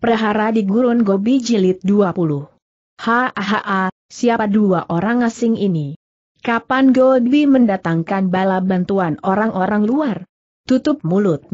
Prahara di Gurun Gobi Jilid 20. Hahaha, siapa dua orang asing ini? Kapan Gobi mendatangkan bala bantuan orang-orang luar? Tutup mulut.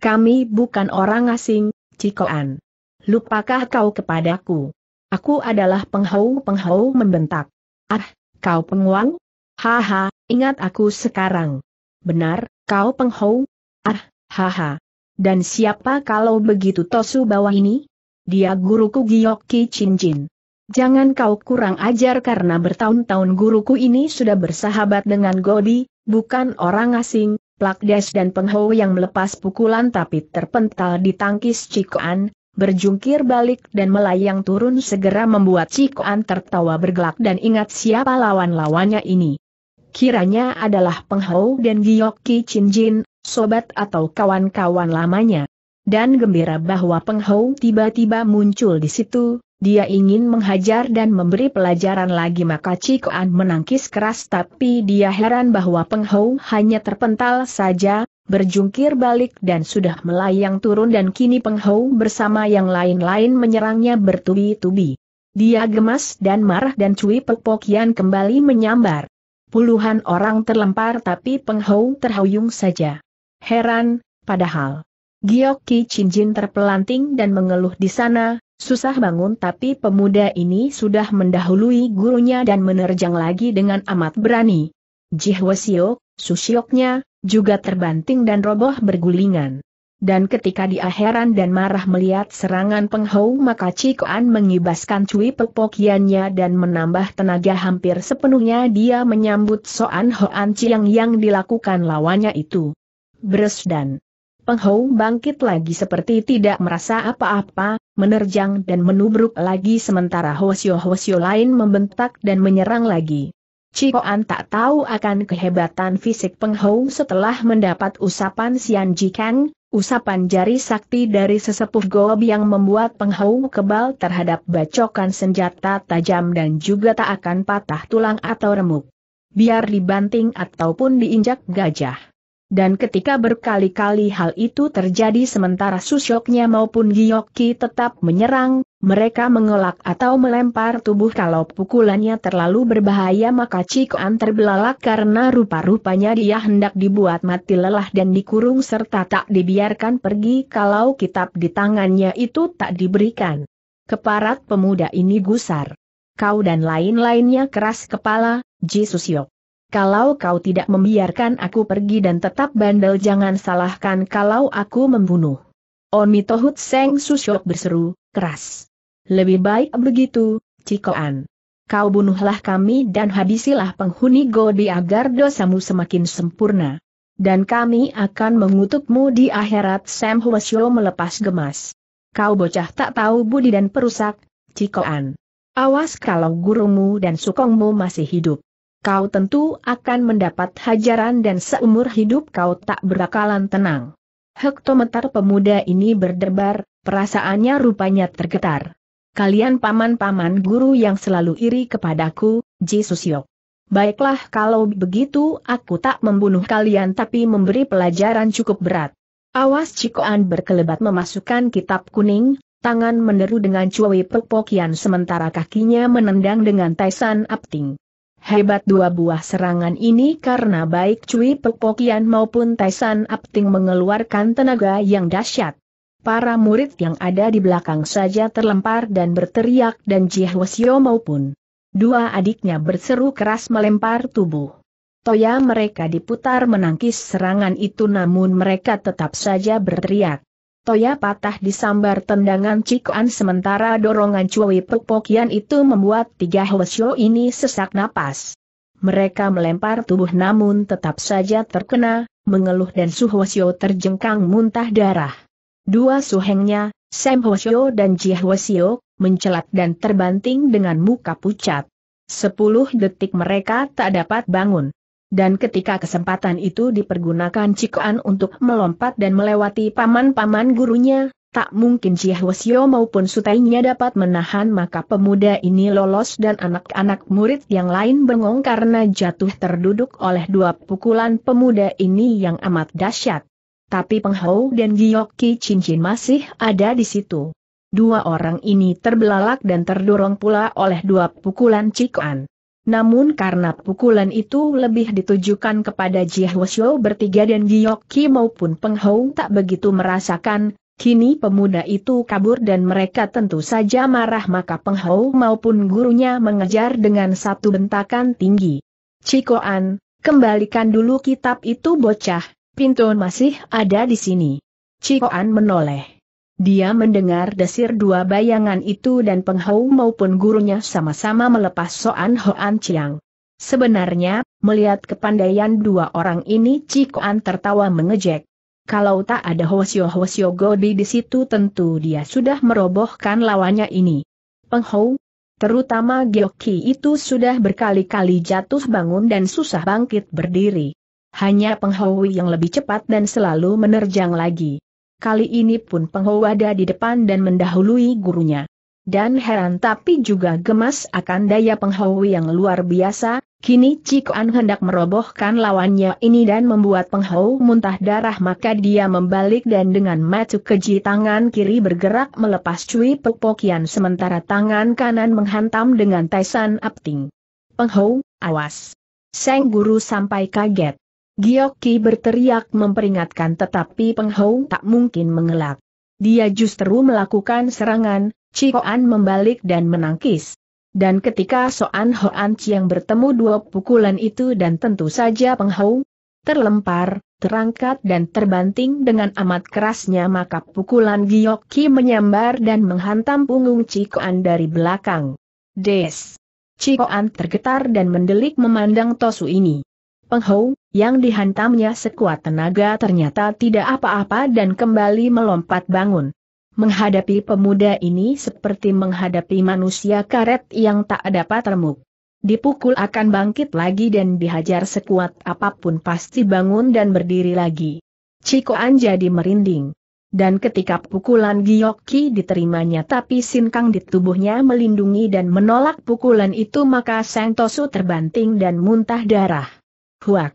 Kami bukan orang asing, Cikoan. Lupakah kau kepadaku? Aku adalah penghau-penghau membentak. Ah, kau penguang? Haha, ingat aku sekarang. Benar, kau penghau? Ah, haha. Dan siapa kalau begitu Tosu bawah ini? Dia guruku Giyoki Chinjin. Jangan kau kurang ajar karena bertahun-tahun guruku ini sudah bersahabat dengan Godi, bukan orang asing, Plakdes dan Pengho yang melepas pukulan tapi terpental di tangkis Cikoan, berjungkir balik dan melayang turun segera membuat Cikoan tertawa bergelak dan ingat siapa lawan-lawannya ini. Kiranya adalah Penghou dan Giyoki Chinjin sobat atau kawan-kawan lamanya. Dan gembira bahwa Peng tiba-tiba muncul di situ, dia ingin menghajar dan memberi pelajaran lagi maka Cik An menangkis keras tapi dia heran bahwa Peng hanya terpental saja, berjungkir balik dan sudah melayang turun dan kini Peng bersama yang lain-lain menyerangnya bertubi-tubi. Dia gemas dan marah dan cuy Pepokian kembali menyambar. Puluhan orang terlempar tapi Peng terhuyung saja. Heran, padahal. Giokki Cincin terpelanting dan mengeluh di sana, susah bangun tapi pemuda ini sudah mendahului gurunya dan menerjang lagi dengan amat berani. Jihwasio, susioknya, juga terbanting dan roboh bergulingan. Dan ketika dia heran dan marah melihat serangan penghou maka Cikoan mengibaskan cuy pepokiannya dan menambah tenaga hampir sepenuhnya dia menyambut soan hoan Chiang yang dilakukan lawannya itu. Bres dan Penghou bangkit lagi seperti tidak merasa apa-apa, menerjang dan menubruk lagi sementara Hosio-Hosio lain membentak dan menyerang lagi. Cikoan tak tahu akan kehebatan fisik Penghou setelah mendapat usapan Sian Jikang, usapan jari sakti dari sesepuh goob yang membuat Penghou kebal terhadap bacokan senjata tajam dan juga tak akan patah tulang atau remuk. Biar dibanting ataupun diinjak gajah dan ketika berkali-kali hal itu terjadi sementara Susyoknya maupun Giyoki tetap menyerang, mereka mengelak atau melempar tubuh kalau pukulannya terlalu berbahaya maka Cikoan terbelalak karena rupa-rupanya dia hendak dibuat mati lelah dan dikurung serta tak dibiarkan pergi kalau kitab di tangannya itu tak diberikan. Keparat pemuda ini gusar. Kau dan lain-lainnya keras kepala, Ji Susyok. Kalau kau tidak membiarkan aku pergi dan tetap bandel jangan salahkan kalau aku membunuh. Oni Tohut Seng Susyok berseru, keras. Lebih baik begitu, Cikoan. Kau bunuhlah kami dan habisilah penghuni Godi agar dosamu semakin sempurna. Dan kami akan mengutukmu di akhirat Sam Huasyo melepas gemas. Kau bocah tak tahu budi dan perusak, Cikoan. Awas kalau gurumu dan sukongmu masih hidup kau tentu akan mendapat hajaran dan seumur hidup kau tak berakalan tenang. Hektometer pemuda ini berdebar, perasaannya rupanya tergetar. Kalian paman-paman guru yang selalu iri kepadaku, Jesusio. Baiklah kalau begitu aku tak membunuh kalian tapi memberi pelajaran cukup berat. Awas Cikoan berkelebat memasukkan kitab kuning, tangan meneru dengan cuawi pepokian sementara kakinya menendang dengan taisan apting. Hebat dua buah serangan ini karena baik Cui Pepokian maupun Taisan Apting mengeluarkan tenaga yang dahsyat. Para murid yang ada di belakang saja terlempar dan berteriak dan Jihwasyo maupun dua adiknya berseru keras melempar tubuh. Toya mereka diputar menangkis serangan itu namun mereka tetap saja berteriak. Toya patah disambar tendangan Cikuan sementara dorongan Cui Pupokian itu membuat tiga Hwasyo ini sesak napas. Mereka melempar tubuh namun tetap saja terkena, mengeluh dan Su Hwasyo terjengkang muntah darah. Dua suhengnya, Sam Hwasyo dan Ji Hwasyo, mencelat dan terbanting dengan muka pucat. Sepuluh detik mereka tak dapat bangun dan ketika kesempatan itu dipergunakan Cikoan untuk melompat dan melewati paman-paman gurunya, tak mungkin Jiahwasyo maupun sutainya dapat menahan maka pemuda ini lolos dan anak-anak murid yang lain bengong karena jatuh terduduk oleh dua pukulan pemuda ini yang amat dahsyat. Tapi Penghou dan Giyoki Cincin masih ada di situ. Dua orang ini terbelalak dan terdorong pula oleh dua pukulan Cikoan. Namun karena pukulan itu lebih ditujukan kepada Ji Jihoshio bertiga dan Giyoki maupun Peng Hou tak begitu merasakan, kini pemuda itu kabur dan mereka tentu saja marah maka Peng Hou maupun gurunya mengejar dengan satu bentakan tinggi. Cikoan, kembalikan dulu kitab itu bocah, pintu masih ada di sini. Cikoan menoleh. Dia mendengar desir dua bayangan itu dan Penghau maupun gurunya sama-sama melepas Soan Hoan Chiang. Sebenarnya, melihat kepandaian dua orang ini Cikoan tertawa mengejek. Kalau tak ada Hosio Hosio Godi di situ tentu dia sudah merobohkan lawannya ini. Penghau, terutama Gyoki itu sudah berkali-kali jatuh bangun dan susah bangkit berdiri. Hanya Penghau yang lebih cepat dan selalu menerjang lagi. Kali ini pun ada di depan dan mendahului gurunya. Dan heran tapi juga gemas akan daya penghowi yang luar biasa, kini Cikuan hendak merobohkan lawannya ini dan membuat penghou muntah darah maka dia membalik dan dengan matu keji tangan kiri bergerak melepas cuy pepokian sementara tangan kanan menghantam dengan taisan apting. Penghou, awas! Seng guru sampai kaget. Giyoki berteriak memperingatkan tetapi Peng tak mungkin mengelak. Dia justru melakukan serangan, Cikoan membalik dan menangkis. Dan ketika Soan Hoan Chiang bertemu dua pukulan itu dan tentu saja Peng terlempar, terangkat dan terbanting dengan amat kerasnya maka pukulan Giyoki menyambar dan menghantam punggung Cikoan dari belakang. Des! Cikoan tergetar dan mendelik memandang Tosu ini penghou, yang dihantamnya sekuat tenaga ternyata tidak apa-apa dan kembali melompat bangun. Menghadapi pemuda ini seperti menghadapi manusia karet yang tak dapat remuk. Dipukul akan bangkit lagi dan dihajar sekuat apapun pasti bangun dan berdiri lagi. Cikoan jadi merinding. Dan ketika pukulan Giyoki diterimanya tapi Sinkang di tubuhnya melindungi dan menolak pukulan itu maka Sang Tosu terbanting dan muntah darah. Huak.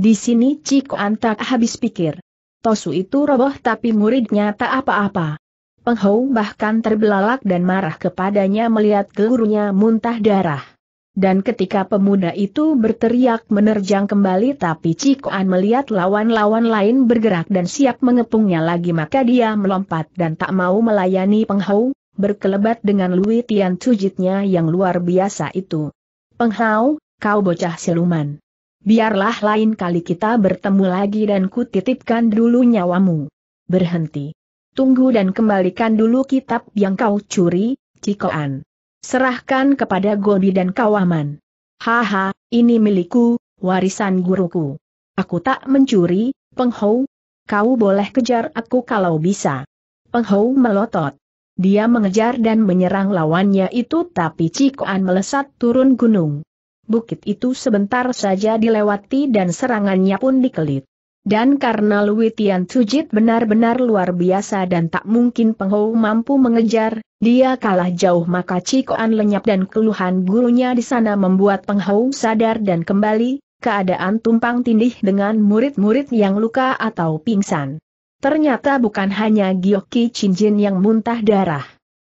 Di sini Ciko Antak habis pikir. Tosu itu roboh tapi muridnya tak apa-apa. Penghou bahkan terbelalak dan marah kepadanya melihat gurunya muntah darah. Dan ketika pemuda itu berteriak menerjang kembali tapi Ciko An melihat lawan-lawan lain bergerak dan siap mengepungnya lagi maka dia melompat dan tak mau melayani Penghou, berkelebat dengan Lui Tian Cujitnya yang luar biasa itu. Penghau, kau bocah siluman biarlah lain kali kita bertemu lagi dan kutitipkan dulu nyawamu. Berhenti. Tunggu dan kembalikan dulu kitab yang kau curi, Cikoan. Serahkan kepada Gobi dan Kawaman. Haha, ini milikku, warisan guruku. Aku tak mencuri, Penghou. Kau boleh kejar aku kalau bisa. Penghou melotot. Dia mengejar dan menyerang lawannya itu tapi Cikoan melesat turun gunung bukit itu sebentar saja dilewati dan serangannya pun dikelit. Dan karena Lui Tian Sujit benar-benar luar biasa dan tak mungkin Penghou mampu mengejar, dia kalah jauh maka Cikoan lenyap dan keluhan gurunya di sana membuat Penghou sadar dan kembali, keadaan tumpang tindih dengan murid-murid yang luka atau pingsan. Ternyata bukan hanya Gioki Chinjin yang muntah darah.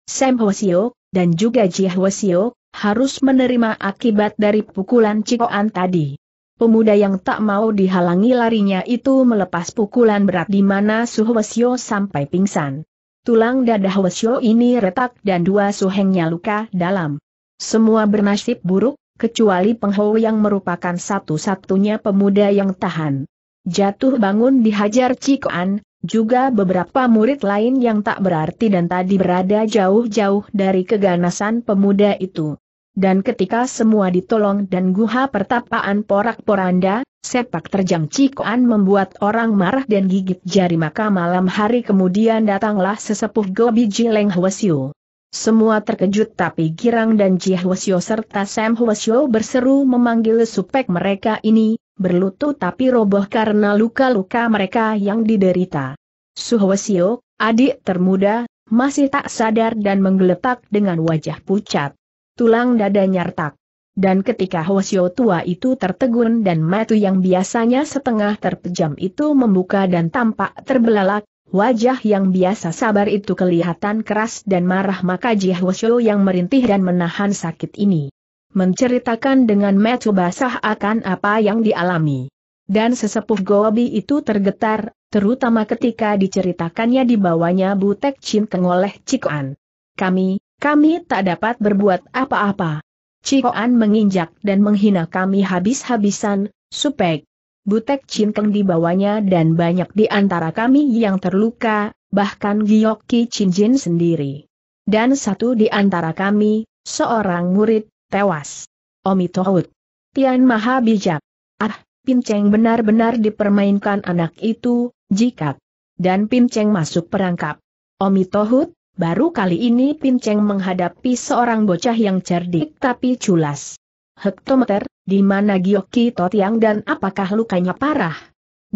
Sam Hwasio, dan juga Ji Hwasio, harus menerima akibat dari pukulan Cikoan tadi. Pemuda yang tak mau dihalangi larinya itu melepas pukulan berat di mana Suhwesyo sampai pingsan. Tulang dada Hwesyo ini retak dan dua suhengnya luka dalam. Semua bernasib buruk, kecuali Pengho yang merupakan satu-satunya pemuda yang tahan. Jatuh bangun dihajar Cikoan, juga beberapa murid lain yang tak berarti dan tadi berada jauh-jauh dari keganasan pemuda itu. Dan ketika semua ditolong dan guha pertapaan porak-poranda, sepak terjang Cikoan membuat orang marah dan gigit jari maka malam hari kemudian datanglah sesepuh Gobi Jileng Hwasyo. Semua terkejut tapi Girang dan Ji Hwasyo serta Sam Hwasyo berseru memanggil supek mereka ini, berlutut tapi roboh karena luka-luka mereka yang diderita. Suhwasio, adik termuda, masih tak sadar dan menggeletak dengan wajah pucat. Tulang dada nyartak. Dan ketika Hwasyo tua itu tertegun dan matu yang biasanya setengah terpejam itu membuka dan tampak terbelalak, wajah yang biasa sabar itu kelihatan keras dan marah maka Ji Hwasyo yang merintih dan menahan sakit ini menceritakan dengan metu basah akan apa yang dialami. Dan sesepuh Gobi itu tergetar, terutama ketika diceritakannya dibawanya Butek Cinkeng oleh Cikoan. Kami, kami tak dapat berbuat apa-apa. Cikoan menginjak dan menghina kami habis-habisan, supek. Butek Cinkeng dibawanya dan banyak di antara kami yang terluka, bahkan giyoki Cinjin sendiri. Dan satu di antara kami, seorang murid, tewas. Omi Tohut. Tian Maha bijak. Ah, Pinceng benar-benar dipermainkan anak itu, jikat. Dan Pinceng masuk perangkap. Omi Tohut, baru kali ini Pinceng menghadapi seorang bocah yang cerdik tapi culas. Hektometer, di mana Gioki Totiang dan apakah lukanya parah?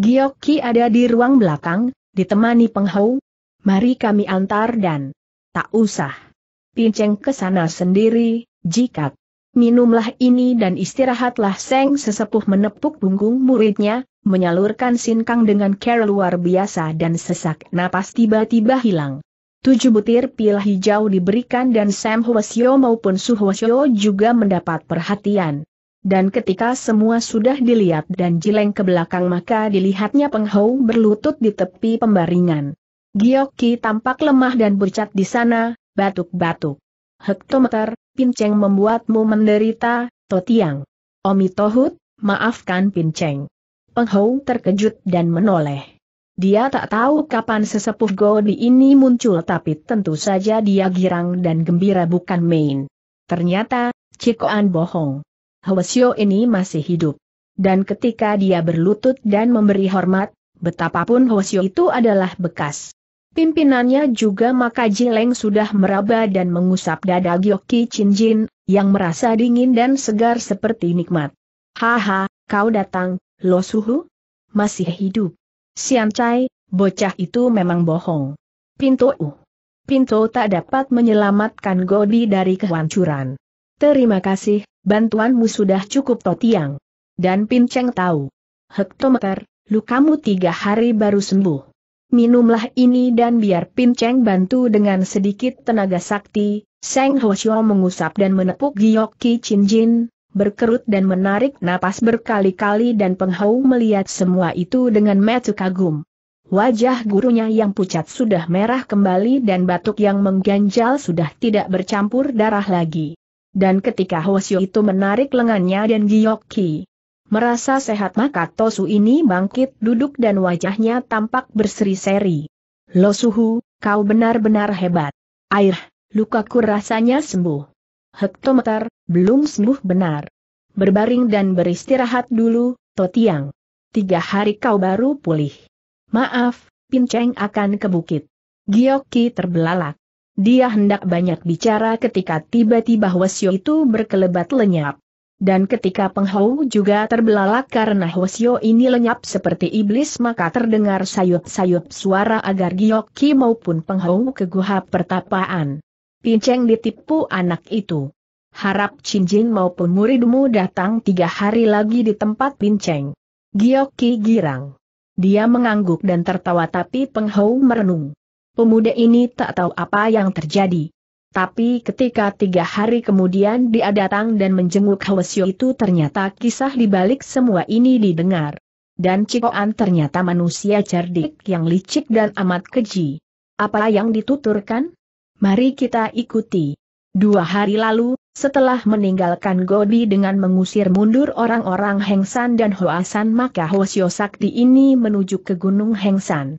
Gioki ada di ruang belakang, ditemani penghau. Mari kami antar dan tak usah. Pinceng ke sana sendiri, jikat minumlah ini dan istirahatlah Seng sesepuh menepuk punggung muridnya, menyalurkan sinkang dengan care luar biasa dan sesak napas tiba-tiba hilang. Tujuh butir pil hijau diberikan dan Sam Hwasyo maupun Su Hwasyo juga mendapat perhatian. Dan ketika semua sudah dilihat dan jeleng ke belakang maka dilihatnya Penghau berlutut di tepi pembaringan. Giyoki tampak lemah dan bercat di sana, batuk-batuk. Hektometer, Pinceng membuatmu menderita, Totiang. Omi Tohut, maafkan Pinceng. Penghou terkejut dan menoleh. Dia tak tahu kapan sesepuh Godi ini muncul tapi tentu saja dia girang dan gembira bukan main. Ternyata, Cikoan bohong. Hwasyo ini masih hidup. Dan ketika dia berlutut dan memberi hormat, betapapun Hwasyo itu adalah bekas Pimpinannya juga maka Jileng sudah meraba dan mengusap dada Gyoki Chinjin yang merasa dingin dan segar seperti nikmat. Haha, kau datang, Lo Suhu? Masih hidup. Sian Chai, bocah itu memang bohong. Pintu u. Pintu tak dapat menyelamatkan Godi dari kehancuran. Terima kasih, bantuanmu sudah cukup Totiang. Dan Pinceng tahu. Hektometer, lukamu tiga hari baru sembuh minumlah ini dan biar Pin Cheng bantu dengan sedikit tenaga sakti, Seng Ho mengusap dan menepuk giok Ki Chin Jin, berkerut dan menarik napas berkali-kali dan penghau melihat semua itu dengan metu kagum. Wajah gurunya yang pucat sudah merah kembali dan batuk yang mengganjal sudah tidak bercampur darah lagi. Dan ketika Hwasyo itu menarik lengannya dan giok Ki Merasa sehat maka Tosu ini bangkit duduk dan wajahnya tampak berseri-seri. Lo Suhu, kau benar-benar hebat. Air, lukaku rasanya sembuh. Hektometer, belum sembuh benar. Berbaring dan beristirahat dulu, Totiang. Tiga hari kau baru pulih. Maaf, Pinceng akan ke bukit. Gioki terbelalak. Dia hendak banyak bicara ketika tiba-tiba Hwasyo itu berkelebat lenyap. Dan ketika Penghau juga terbelalak karena Hosio ini lenyap seperti iblis maka terdengar sayup-sayup suara agar Giyoki maupun Penghau keguha pertapaan. Pinceng ditipu anak itu. Harap Cinjing maupun muridmu datang tiga hari lagi di tempat Pinceng. Giyoki girang. Dia mengangguk dan tertawa tapi Penghau merenung. Pemuda ini tak tahu apa yang terjadi. Tapi ketika tiga hari kemudian dia datang dan menjenguk Hwasyo itu ternyata kisah dibalik semua ini didengar. Dan Cikoan ternyata manusia cerdik yang licik dan amat keji. Apa yang dituturkan? Mari kita ikuti. Dua hari lalu, setelah meninggalkan Godi dengan mengusir mundur orang-orang Hengsan dan Hoasan maka Hosyo Sakti ini menuju ke Gunung Hengsan.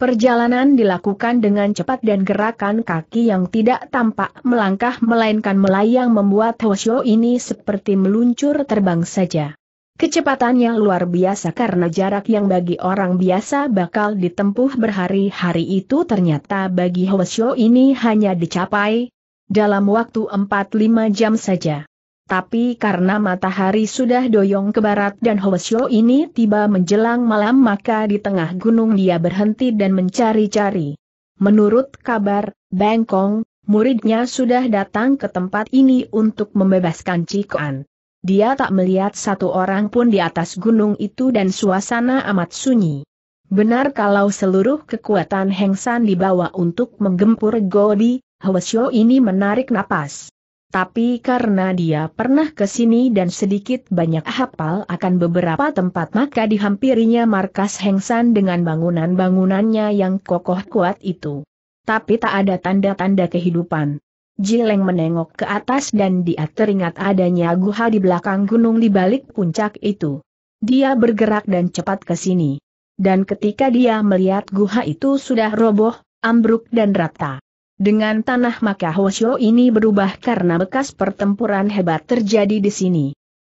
Perjalanan dilakukan dengan cepat dan gerakan kaki yang tidak tampak melangkah melainkan melayang membuat Hoshio ini seperti meluncur terbang saja. Kecepatannya luar biasa karena jarak yang bagi orang biasa bakal ditempuh berhari-hari itu ternyata bagi Hoshio ini hanya dicapai dalam waktu 4-5 jam saja. Tapi karena matahari sudah doyong ke barat dan Hoesyo ini tiba menjelang malam maka di tengah gunung dia berhenti dan mencari-cari. Menurut kabar, Bengkong, muridnya sudah datang ke tempat ini untuk membebaskan Cikuan. Dia tak melihat satu orang pun di atas gunung itu dan suasana amat sunyi. Benar kalau seluruh kekuatan Hengsan dibawa untuk menggempur Godi, Hoesyo ini menarik napas tapi karena dia pernah ke sini dan sedikit banyak hafal akan beberapa tempat maka dihampirinya markas Hengsan dengan bangunan-bangunannya yang kokoh kuat itu. Tapi tak ada tanda-tanda kehidupan. Jileng menengok ke atas dan dia teringat adanya guha di belakang gunung di balik puncak itu. Dia bergerak dan cepat ke sini. Dan ketika dia melihat guha itu sudah roboh, ambruk dan rata. Dengan tanah maka Hoshio ini berubah karena bekas pertempuran hebat terjadi di sini.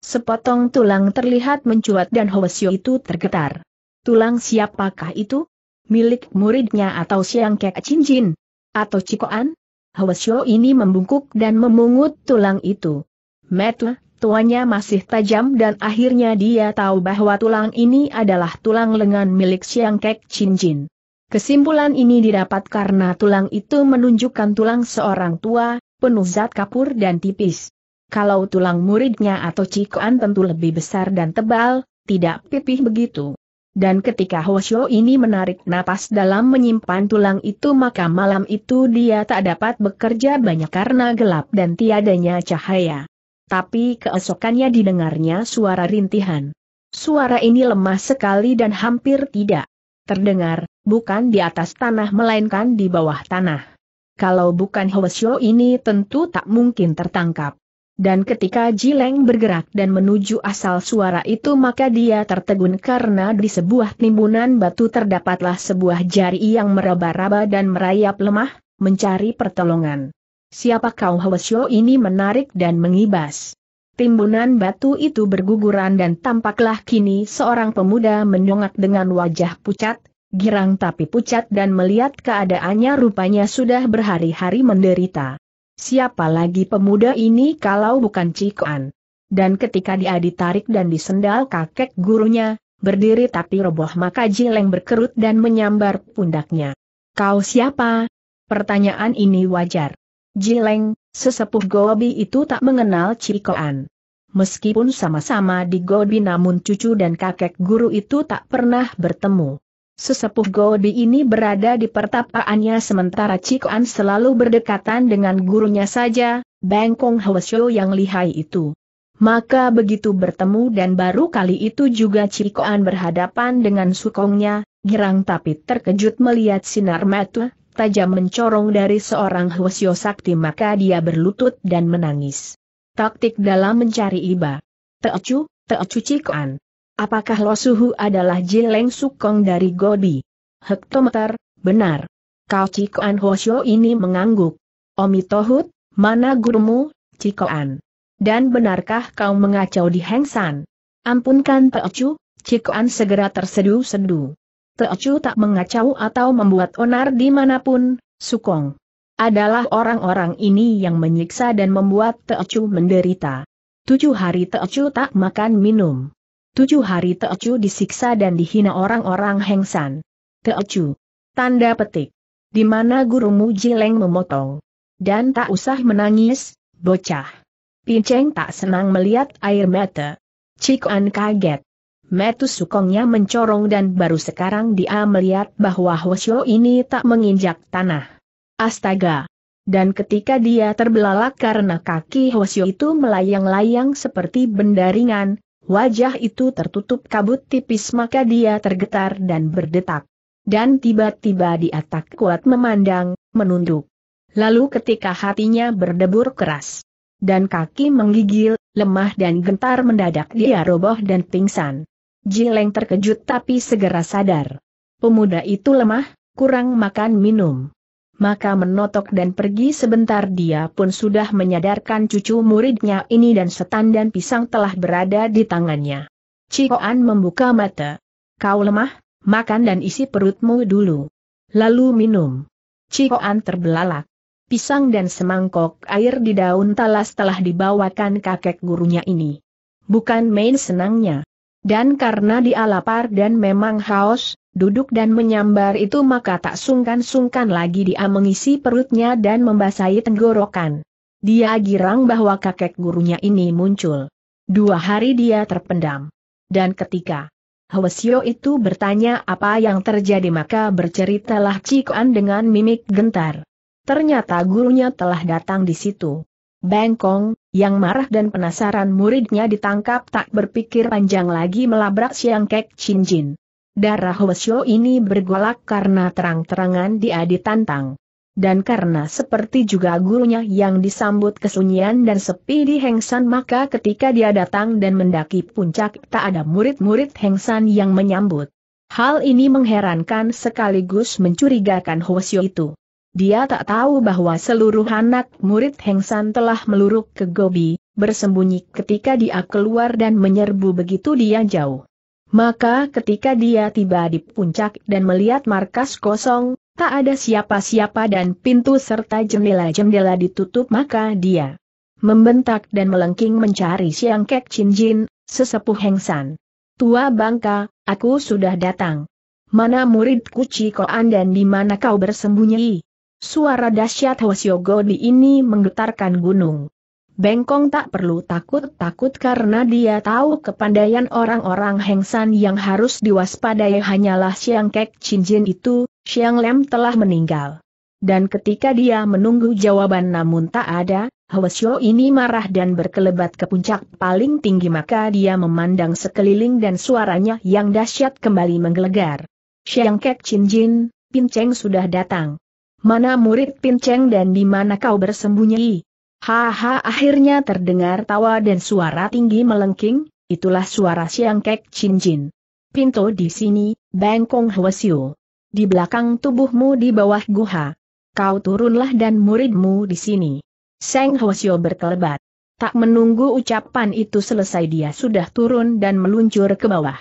Sepotong tulang terlihat mencuat dan Hoshio itu tergetar. Tulang siapakah itu? Milik muridnya atau Siang Kek cincin? Atau Cikoan? Hoshio ini membungkuk dan memungut tulang itu. Metu, tuanya masih tajam dan akhirnya dia tahu bahwa tulang ini adalah tulang lengan milik Siang Kek cincin. Kesimpulan ini didapat karena tulang itu menunjukkan tulang seorang tua, penuh zat kapur dan tipis. Kalau tulang muridnya atau cikoan tentu lebih besar dan tebal, tidak pipih begitu. Dan ketika Hoshio ini menarik napas dalam menyimpan tulang itu maka malam itu dia tak dapat bekerja banyak karena gelap dan tiadanya cahaya. Tapi keesokannya didengarnya suara rintihan. Suara ini lemah sekali dan hampir tidak terdengar, bukan di atas tanah melainkan di bawah tanah. Kalau bukan Hwasyo ini tentu tak mungkin tertangkap. Dan ketika Jileng bergerak dan menuju asal suara itu maka dia tertegun karena di sebuah timbunan batu terdapatlah sebuah jari yang meraba-raba dan merayap lemah, mencari pertolongan. Siapa kau Hwasyo ini menarik dan mengibas timbunan batu itu berguguran dan tampaklah kini seorang pemuda mendongak dengan wajah pucat, girang tapi pucat dan melihat keadaannya rupanya sudah berhari-hari menderita. Siapa lagi pemuda ini kalau bukan Cikoan? Dan ketika dia ditarik dan disendal kakek gurunya, berdiri tapi roboh maka Jileng berkerut dan menyambar pundaknya. Kau siapa? Pertanyaan ini wajar. Jileng, sesepuh Gobi itu tak mengenal Cikoan. Meskipun sama-sama di Gobi namun cucu dan kakek guru itu tak pernah bertemu. Sesepuh Gobi ini berada di pertapaannya sementara Cikoan selalu berdekatan dengan gurunya saja, Bengkong Hwasyo yang lihai itu. Maka begitu bertemu dan baru kali itu juga Cikoan berhadapan dengan sukongnya, girang tapi terkejut melihat sinar mata tajam mencorong dari seorang Hwasyo Sakti maka dia berlutut dan menangis. Taktik dalam mencari iba. Teocu, Teocu Cikuan. Apakah Lo Suhu adalah Jileng Sukong dari Gobi? Hektometer, benar. Kau Cikuan Hwasyo ini mengangguk. Omitohut, mana gurumu, Cikuan? Dan benarkah kau mengacau di Hengsan? Ampunkan Teocu, Cikuan segera terseduh-seduh. Teocu tak mengacau atau membuat onar dimanapun, Sukong. Adalah orang-orang ini yang menyiksa dan membuat Teocu menderita. Tujuh hari Teocu tak makan minum. Tujuh hari Teocu disiksa dan dihina orang-orang hengsan. Teocu. Tanda petik. Di mana gurumu Jileng memotong. Dan tak usah menangis, bocah. Pinceng tak senang melihat air mata. Cikuan kaget. Metus sukongnya mencorong dan baru sekarang dia melihat bahwa Hwasyo ini tak menginjak tanah. Astaga! Dan ketika dia terbelalak karena kaki Hwasyo itu melayang-layang seperti benda ringan, wajah itu tertutup kabut tipis maka dia tergetar dan berdetak. Dan tiba-tiba di atas kuat memandang, menunduk. Lalu ketika hatinya berdebur keras dan kaki menggigil, lemah dan gentar mendadak dia roboh dan pingsan. Jileng terkejut tapi segera sadar. Pemuda itu lemah, kurang makan minum. Maka menotok dan pergi sebentar dia pun sudah menyadarkan cucu muridnya ini dan setan dan pisang telah berada di tangannya. Cikoan membuka mata. Kau lemah, makan dan isi perutmu dulu. Lalu minum. Cikoan terbelalak. Pisang dan semangkok air di daun talas telah dibawakan kakek gurunya ini. Bukan main senangnya. Dan karena dia lapar dan memang haus, duduk dan menyambar itu maka tak sungkan-sungkan lagi dia mengisi perutnya dan membasahi tenggorokan. Dia girang bahwa kakek gurunya ini muncul. Dua hari dia terpendam. Dan ketika Hwasyo itu bertanya apa yang terjadi maka berceritalah Cikuan dengan mimik gentar. Ternyata gurunya telah datang di situ. Bengkong, yang marah dan penasaran muridnya ditangkap tak berpikir panjang lagi melabrak Siang Kek Chin Jin. Darah Wesyo ini bergolak karena terang-terangan dia ditantang. Dan karena seperti juga gurunya yang disambut kesunyian dan sepi di Hengsan maka ketika dia datang dan mendaki puncak tak ada murid-murid Hengsan yang menyambut. Hal ini mengherankan sekaligus mencurigakan Hwasyo itu. Dia tak tahu bahwa seluruh anak murid hengsan telah meluruk ke Gobi, bersembunyi ketika dia keluar dan menyerbu begitu dia jauh. Maka ketika dia tiba di puncak dan melihat markas kosong, tak ada siapa-siapa dan pintu serta jendela-jendela ditutup maka dia membentak dan melengking mencari Siang Kek Chin Jin, sesepuh hengsan. Tua bangka, aku sudah datang. Mana murid kuci koan dan di mana kau bersembunyi? Suara dahsyat Hwasyogobi ini menggetarkan gunung. Bengkong tak perlu takut-takut karena dia tahu kepandaian orang-orang Hengsan yang harus diwaspadai hanyalah Siang Kek Jin itu, Siang Lem telah meninggal. Dan ketika dia menunggu jawaban namun tak ada, Hwasyo ini marah dan berkelebat ke puncak paling tinggi maka dia memandang sekeliling dan suaranya yang dahsyat kembali menggelegar. Siang Kek Pinceng sudah datang. Mana murid pinceng dan di mana kau bersembunyi? Haha akhirnya terdengar tawa dan suara tinggi melengking, itulah suara siang kek cincin. Pinto di sini, bengkong hwasyo. Di belakang tubuhmu di bawah guha. Kau turunlah dan muridmu di sini. Seng hwasyo berkelebat. Tak menunggu ucapan itu selesai dia sudah turun dan meluncur ke bawah.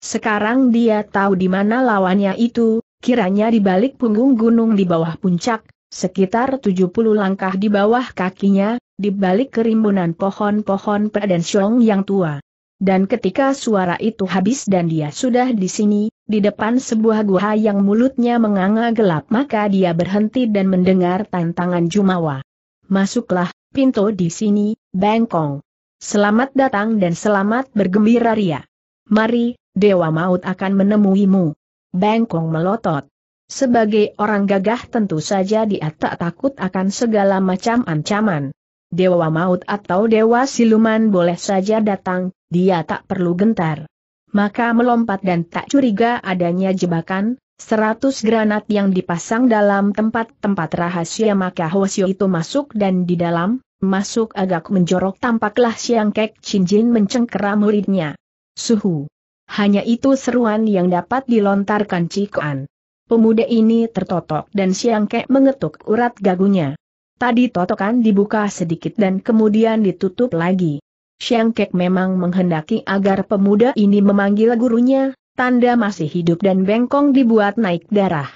Sekarang dia tahu di mana lawannya itu, Kiranya di balik punggung gunung di bawah puncak, sekitar 70 langkah di bawah kakinya, di balik kerimbunan pohon-pohon pedensiong yang tua. Dan ketika suara itu habis dan dia sudah di sini, di depan sebuah gua yang mulutnya menganga gelap maka dia berhenti dan mendengar tantangan Jumawa. Masuklah, pintu di sini, Bangkong. Selamat datang dan selamat bergembira Ria. Mari, Dewa Maut akan menemuimu. Bengkong melotot. Sebagai orang gagah tentu saja dia tak takut akan segala macam ancaman. Dewa maut atau dewa siluman boleh saja datang, dia tak perlu gentar. Maka melompat dan tak curiga adanya jebakan, seratus granat yang dipasang dalam tempat-tempat rahasia maka Hosio itu masuk dan di dalam, masuk agak menjorok tampaklah Siang Kek Jin mencengkeram muridnya. Suhu hanya itu seruan yang dapat dilontarkan Cikuan. Pemuda ini tertotok dan Siang Kek mengetuk urat gagunya. Tadi totokan dibuka sedikit dan kemudian ditutup lagi. Siang Kek memang menghendaki agar pemuda ini memanggil gurunya, tanda masih hidup dan bengkong dibuat naik darah.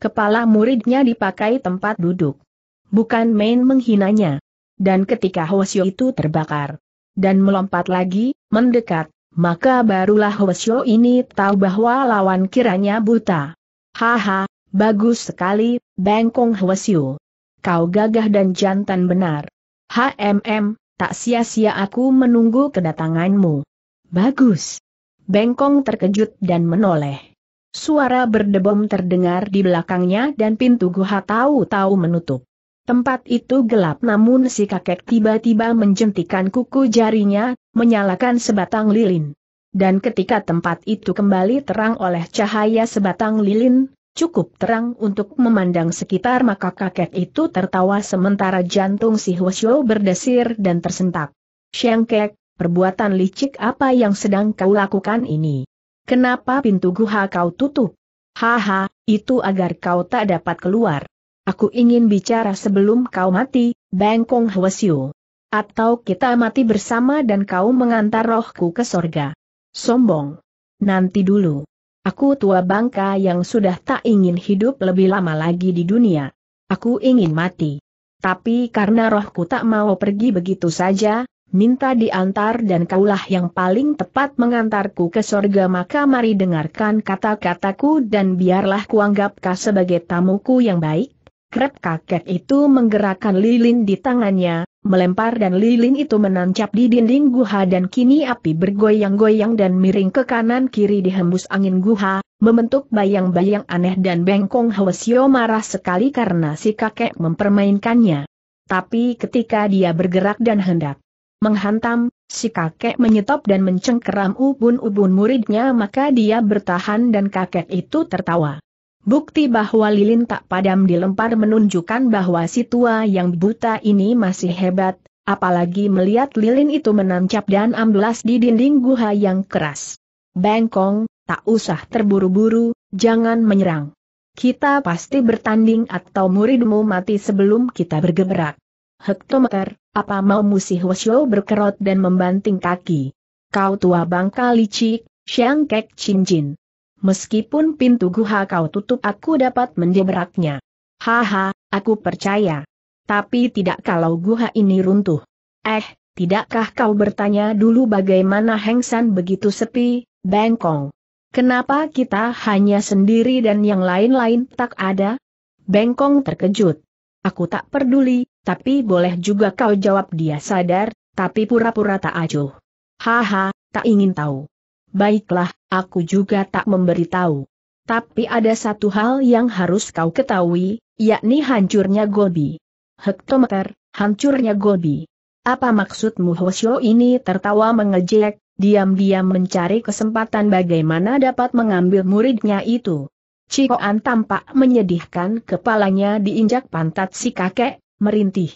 Kepala muridnya dipakai tempat duduk. Bukan main menghinanya. Dan ketika Hosio itu terbakar dan melompat lagi, mendekat, maka barulah Hwasyo ini tahu bahwa lawan kiranya buta. Haha, bagus sekali, Bengkong Hwasyo. Kau gagah dan jantan benar. HMM, tak sia-sia aku menunggu kedatanganmu. Bagus. Bengkong terkejut dan menoleh. Suara berdebom terdengar di belakangnya dan pintu guha tahu-tahu menutup. Tempat itu gelap namun si kakek tiba-tiba menjentikan kuku jarinya, menyalakan sebatang lilin. Dan ketika tempat itu kembali terang oleh cahaya sebatang lilin, cukup terang untuk memandang sekitar maka kakek itu tertawa sementara jantung si Hwasyo berdesir dan tersentak. Syengkek, perbuatan licik apa yang sedang kau lakukan ini? Kenapa pintu guha kau tutup? Haha, itu agar kau tak dapat keluar. Aku ingin bicara sebelum kau mati, Bangkong Hwasyu. Atau kita mati bersama dan kau mengantar rohku ke sorga. Sombong. Nanti dulu. Aku tua bangka yang sudah tak ingin hidup lebih lama lagi di dunia. Aku ingin mati. Tapi karena rohku tak mau pergi begitu saja, minta diantar dan kaulah yang paling tepat mengantarku ke sorga maka mari dengarkan kata-kataku dan biarlah kuanggapkah sebagai tamuku yang baik Krep kakek itu menggerakkan lilin di tangannya, melempar dan lilin itu menancap di dinding guha dan kini api bergoyang-goyang dan miring ke kanan-kiri dihembus angin guha, membentuk bayang-bayang aneh dan bengkong Hwasyo marah sekali karena si kakek mempermainkannya. Tapi ketika dia bergerak dan hendak menghantam, si kakek menyetop dan mencengkeram ubun-ubun muridnya maka dia bertahan dan kakek itu tertawa. Bukti bahwa lilin tak padam dilempar menunjukkan bahwa si tua yang buta ini masih hebat, apalagi melihat lilin itu menancap dan amblas di dinding guha yang keras. Bengkong, tak usah terburu-buru, jangan menyerang. Kita pasti bertanding atau muridmu mati sebelum kita bergerak. Hektometer, apa mau musih Wesyo berkerot dan membanting kaki? Kau tua bangka licik, Siang Kek Cincin. Meskipun pintu guha kau tutup aku dapat mendebraknya. Haha, aku percaya. Tapi tidak kalau guha ini runtuh. Eh, tidakkah kau bertanya dulu bagaimana Hengsan begitu sepi, Bengkong? Kenapa kita hanya sendiri dan yang lain-lain tak ada? Bengkong terkejut. Aku tak peduli, tapi boleh juga kau jawab dia sadar, tapi pura-pura tak acuh. Haha, tak ingin tahu baiklah, aku juga tak memberitahu. Tapi ada satu hal yang harus kau ketahui, yakni hancurnya Gobi. Hektometer, hancurnya Gobi. Apa maksudmu Hoshio ini tertawa mengejek, diam-diam mencari kesempatan bagaimana dapat mengambil muridnya itu. Cikoan tampak menyedihkan kepalanya diinjak pantat si kakek, merintih.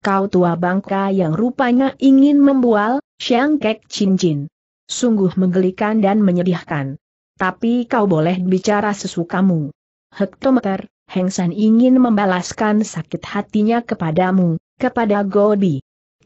Kau tua bangka yang rupanya ingin membual, Siang Kek Cincin. Sungguh menggelikan dan menyedihkan. Tapi kau boleh bicara sesukamu. Hektometer, Heng San ingin membalaskan sakit hatinya kepadamu, kepada Gobi.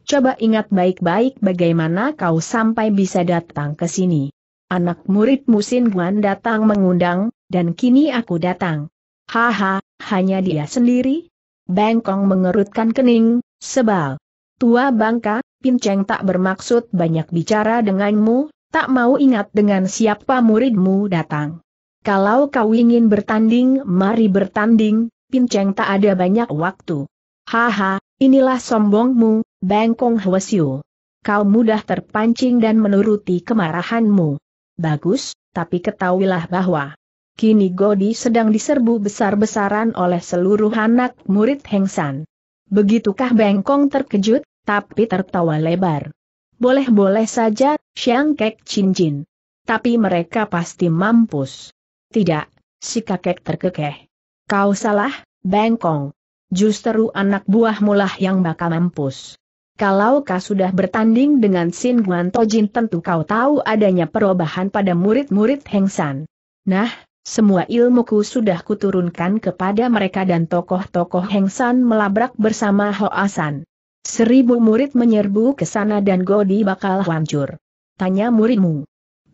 Coba ingat baik-baik bagaimana kau sampai bisa datang ke sini. Anak murid Musin Guan datang mengundang, dan kini aku datang. Haha, hanya dia sendiri? Bengkong mengerutkan kening, sebal. Tua bangka, Pinceng tak bermaksud banyak bicara denganmu, tak mau ingat dengan siapa muridmu datang. Kalau kau ingin bertanding, mari bertanding, pinceng tak ada banyak waktu. Haha, inilah sombongmu, Bengkong Hwasyu. Kau mudah terpancing dan menuruti kemarahanmu. Bagus, tapi ketahuilah bahwa kini Godi sedang diserbu besar-besaran oleh seluruh anak murid Hengsan. Begitukah Bengkong terkejut, tapi tertawa lebar. Boleh-boleh saja, Siang Kek Cincin. Tapi mereka pasti mampus. Tidak, si kakek terkekeh. Kau salah, Bengkong. Justru anak buah mulah yang bakal mampus. Kalau kau sudah bertanding dengan Sin Guan Tojin tentu kau tahu adanya perubahan pada murid-murid Heng San. Nah, semua ilmuku sudah kuturunkan kepada mereka dan tokoh-tokoh Heng San melabrak bersama Hoa San. Seribu murid menyerbu ke sana dan Godi bakal hancur. Tanya muridmu.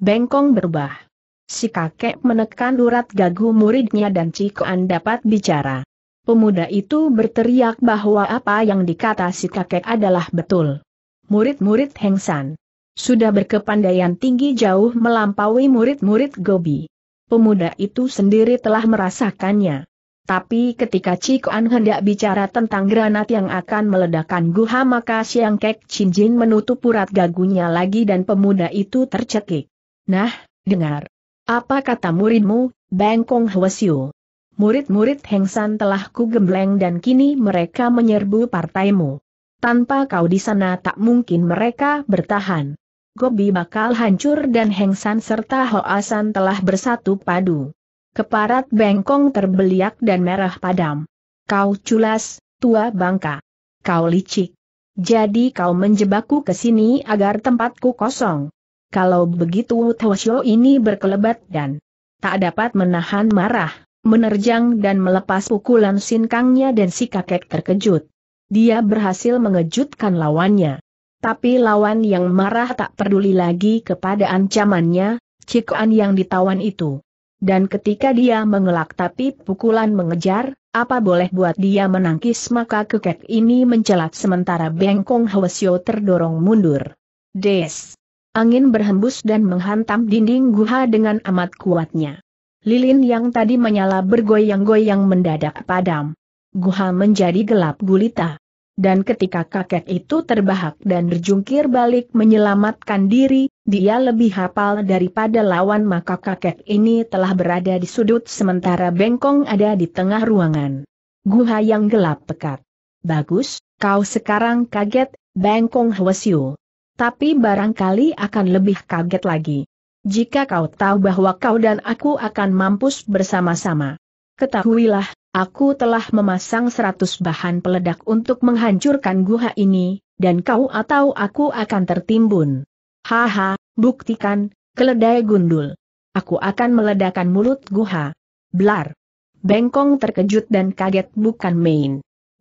Bengkong berubah. Si kakek menekan urat gagu muridnya dan Cikoan dapat bicara. Pemuda itu berteriak bahwa apa yang dikata si kakek adalah betul. Murid-murid Hengsan Sudah berkepandaian tinggi jauh melampaui murid-murid Gobi. Pemuda itu sendiri telah merasakannya. Tapi ketika An hendak bicara tentang granat yang akan meledakkan guha maka Siang Kek Jin menutup urat gagunya lagi dan pemuda itu tercekik. Nah, dengar. Apa kata muridmu, Bengkong Hwasyu? Murid-murid Heng San telah kugembleng dan kini mereka menyerbu partaimu. Tanpa kau di sana tak mungkin mereka bertahan. Gobi bakal hancur dan Heng San serta Hoasan telah bersatu padu. Keparat bengkong terbeliak dan merah padam. Kau culas, tua bangka. Kau licik. Jadi kau menjebakku ke sini agar tempatku kosong. Kalau begitu Tawasyo ini berkelebat dan tak dapat menahan marah, menerjang dan melepas pukulan sinkangnya dan si kakek terkejut. Dia berhasil mengejutkan lawannya. Tapi lawan yang marah tak peduli lagi kepada ancamannya, cikuan yang ditawan itu. Dan ketika dia mengelak tapi pukulan mengejar, apa boleh buat dia menangkis maka kekek ini mencelat sementara bengkong Hwasyo terdorong mundur. Des! Angin berhembus dan menghantam dinding guha dengan amat kuatnya. Lilin yang tadi menyala bergoyang-goyang mendadak padam. Guha menjadi gelap gulita. Dan ketika kakek itu terbahak dan berjungkir balik menyelamatkan diri, dia lebih hafal daripada lawan maka kakek ini telah berada di sudut sementara bengkong ada di tengah ruangan. Guha yang gelap pekat. Bagus, kau sekarang kaget, bengkong Hwasyu. Tapi barangkali akan lebih kaget lagi. Jika kau tahu bahwa kau dan aku akan mampus bersama-sama. Ketahuilah, aku telah memasang seratus bahan peledak untuk menghancurkan guha ini, dan kau atau aku akan tertimbun. Haha, Buktikan, keledai gundul. Aku akan meledakan mulut guha. Blar. Bengkong terkejut dan kaget bukan main.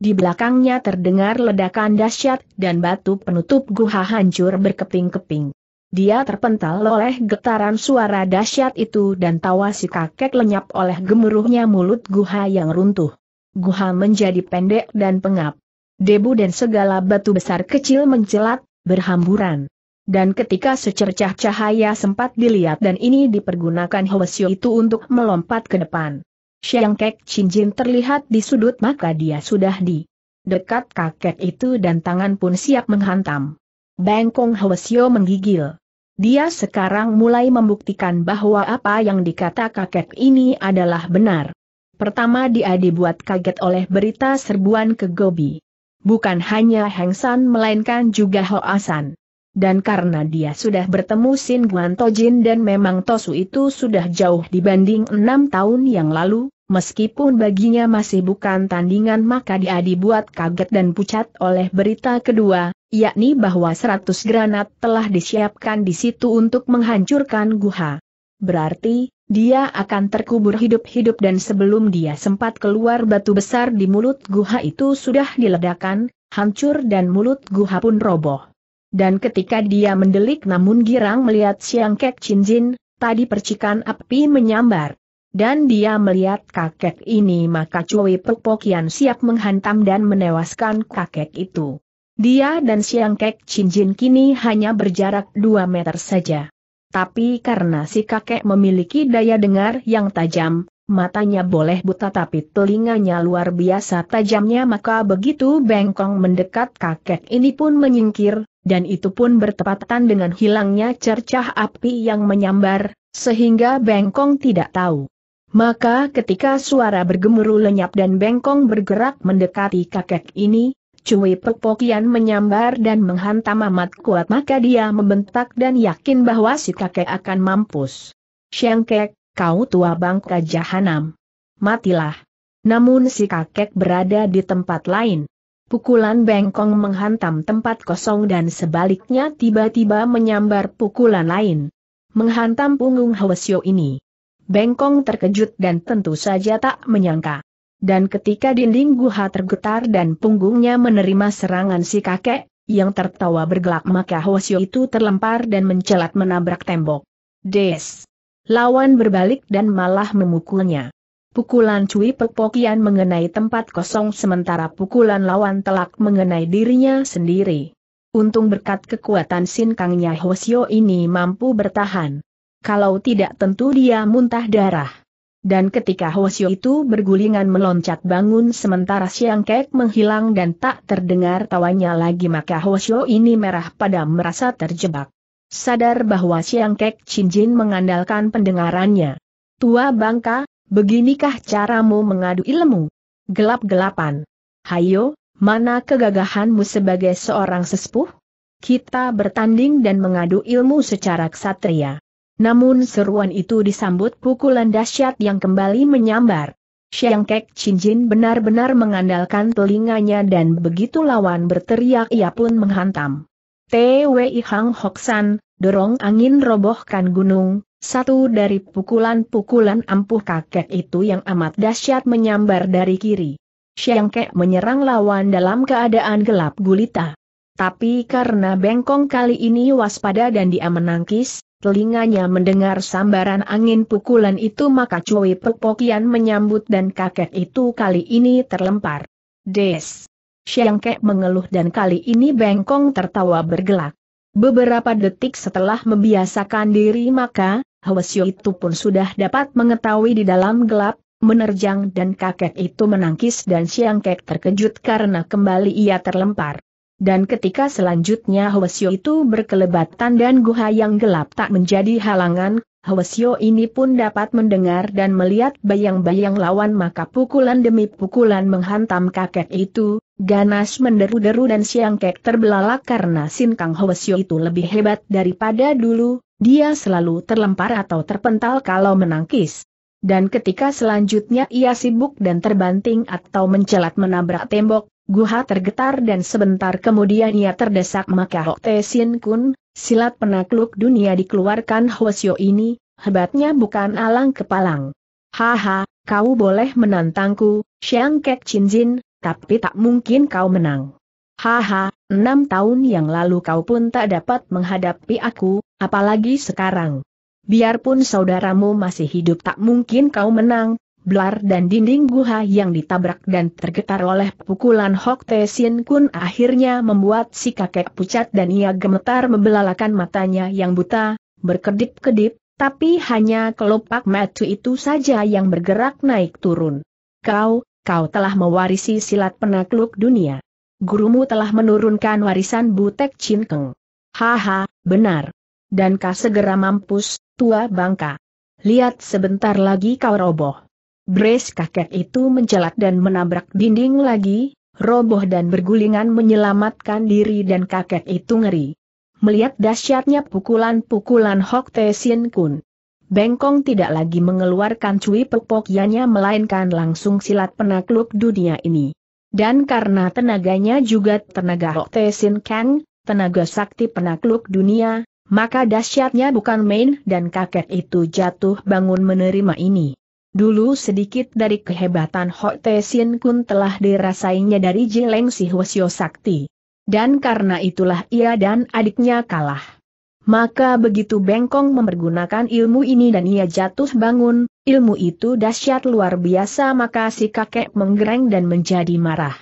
Di belakangnya terdengar ledakan dahsyat dan batu penutup guha hancur berkeping-keping. Dia terpental oleh getaran suara dahsyat itu dan tawa si kakek lenyap oleh gemuruhnya mulut guha yang runtuh. Guha menjadi pendek dan pengap. Debu dan segala batu besar kecil mencelat, berhamburan dan ketika secercah cahaya sempat dilihat dan ini dipergunakan Hwasyo itu untuk melompat ke depan. Siang Kek Jin terlihat di sudut maka dia sudah di dekat kakek itu dan tangan pun siap menghantam. Bengkong Hwasyo menggigil. Dia sekarang mulai membuktikan bahwa apa yang dikata kakek ini adalah benar. Pertama dia dibuat kaget oleh berita serbuan ke Gobi. Bukan hanya Heng San melainkan juga Hoa dan karena dia sudah bertemu Sin Guan Tojin dan memang Tosu itu sudah jauh dibanding enam tahun yang lalu, meskipun baginya masih bukan tandingan maka dia dibuat kaget dan pucat oleh berita kedua, yakni bahwa 100 granat telah disiapkan di situ untuk menghancurkan guha. Berarti, dia akan terkubur hidup-hidup dan sebelum dia sempat keluar batu besar di mulut guha itu sudah diledakkan, hancur dan mulut guha pun roboh. Dan ketika dia mendelik namun girang melihat Siang Kek Chin tadi percikan api menyambar. Dan dia melihat kakek ini maka Cui Pepokian siap menghantam dan menewaskan kakek itu. Dia dan Siang Kek Chin kini hanya berjarak 2 meter saja. Tapi karena si kakek memiliki daya dengar yang tajam, matanya boleh buta tapi telinganya luar biasa tajamnya maka begitu Bengkong mendekat kakek ini pun menyingkir, dan itu pun bertepatan dengan hilangnya cercah api yang menyambar, sehingga Bengkong tidak tahu. Maka ketika suara bergemuruh lenyap dan Bengkong bergerak mendekati kakek ini, Cui Pepokian menyambar dan menghantam amat kuat maka dia membentak dan yakin bahwa si kakek akan mampus. Shengkek, kau tua bangka jahanam. Matilah. Namun si kakek berada di tempat lain. Pukulan bengkong menghantam tempat kosong dan sebaliknya tiba-tiba menyambar pukulan lain. Menghantam punggung Hwasyo ini. Bengkong terkejut dan tentu saja tak menyangka. Dan ketika dinding guha tergetar dan punggungnya menerima serangan si kakek, yang tertawa bergelak maka Hwasyo itu terlempar dan mencelat menabrak tembok. Des! Lawan berbalik dan malah memukulnya. Pukulan Cui Pepokian mengenai tempat kosong sementara pukulan lawan telak mengenai dirinya sendiri. Untung berkat kekuatan Sin Kangnya Hosio ini mampu bertahan. Kalau tidak tentu dia muntah darah. Dan ketika Hosio itu bergulingan meloncat bangun sementara Siang Kek menghilang dan tak terdengar tawanya lagi maka Hosio ini merah pada merasa terjebak. Sadar bahwa Siang Kek Chin Jin mengandalkan pendengarannya. Tua bangka, Beginikah caramu mengadu ilmu? Gelap-gelapan. Hayo, mana kegagahanmu sebagai seorang sesepuh? Kita bertanding dan mengadu ilmu secara ksatria. Namun seruan itu disambut pukulan dahsyat yang kembali menyambar. Siang Kek benar-benar mengandalkan telinganya dan begitu lawan berteriak ia pun menghantam. TWI Hang Hoksan, dorong angin robohkan gunung, satu dari pukulan-pukulan ampuh kakek itu yang amat dahsyat menyambar dari kiri. Siang Kek menyerang lawan dalam keadaan gelap gulita. Tapi karena bengkong kali ini waspada dan dia menangkis, telinganya mendengar sambaran angin pukulan itu maka Cui Pepokian menyambut dan kakek itu kali ini terlempar. Des! Siang Kek mengeluh dan kali ini bengkong tertawa bergelak. Beberapa detik setelah membiasakan diri maka, Hwasyo itu pun sudah dapat mengetahui di dalam gelap, menerjang dan kakek itu menangkis dan Siang Kek terkejut karena kembali ia terlempar. Dan ketika selanjutnya Hwasyo itu berkelebatan dan guha yang gelap tak menjadi halangan, Hwasyo ini pun dapat mendengar dan melihat bayang-bayang lawan maka pukulan demi pukulan menghantam kakek itu, Ganas menderu-deru dan Siang Kek terbelalak karena Sin Kang Hwasyo itu lebih hebat daripada dulu, dia selalu terlempar atau terpental kalau menangkis. Dan ketika selanjutnya ia sibuk dan terbanting atau mencelat menabrak tembok, guha tergetar dan sebentar kemudian ia terdesak maka Te Sin Kun, silat penakluk dunia dikeluarkan Hwasyo ini, hebatnya bukan alang kepalang. Haha, kau boleh menantangku, Siang Kek Chin Jin, tapi tak mungkin kau menang. Haha, enam tahun yang lalu kau pun tak dapat menghadapi aku, apalagi sekarang. Biarpun saudaramu masih hidup tak mungkin kau menang, Blar dan dinding guha yang ditabrak dan tergetar oleh pukulan Hok Tae Sin Kun akhirnya membuat si kakek pucat dan ia gemetar membelalakan matanya yang buta, berkedip-kedip, tapi hanya kelopak mata itu saja yang bergerak naik turun. Kau, kau telah mewarisi silat penakluk dunia. Gurumu telah menurunkan warisan Butek Cinkeng. Haha, benar. Dan kau segera mampus, tua bangka. Lihat sebentar lagi kau roboh. Brace kakek itu mencelat dan menabrak dinding lagi, roboh dan bergulingan menyelamatkan diri dan kakek itu ngeri. Melihat dahsyatnya pukulan-pukulan Hok Te Sin Kun, Bengkong tidak lagi mengeluarkan cui pepokiannya melainkan langsung silat penakluk dunia ini. Dan karena tenaganya juga tenaga Hokte Sin Kang, tenaga sakti penakluk dunia, maka dahsyatnya bukan main dan kakek itu jatuh bangun menerima ini. Dulu sedikit dari kehebatan Hokte Sin Kun telah dirasainya dari Jileng Sihwasyo Sakti. Dan karena itulah ia dan adiknya kalah. Maka begitu Bengkong mempergunakan ilmu ini dan ia jatuh bangun, ilmu itu dahsyat luar biasa maka si kakek menggereng dan menjadi marah.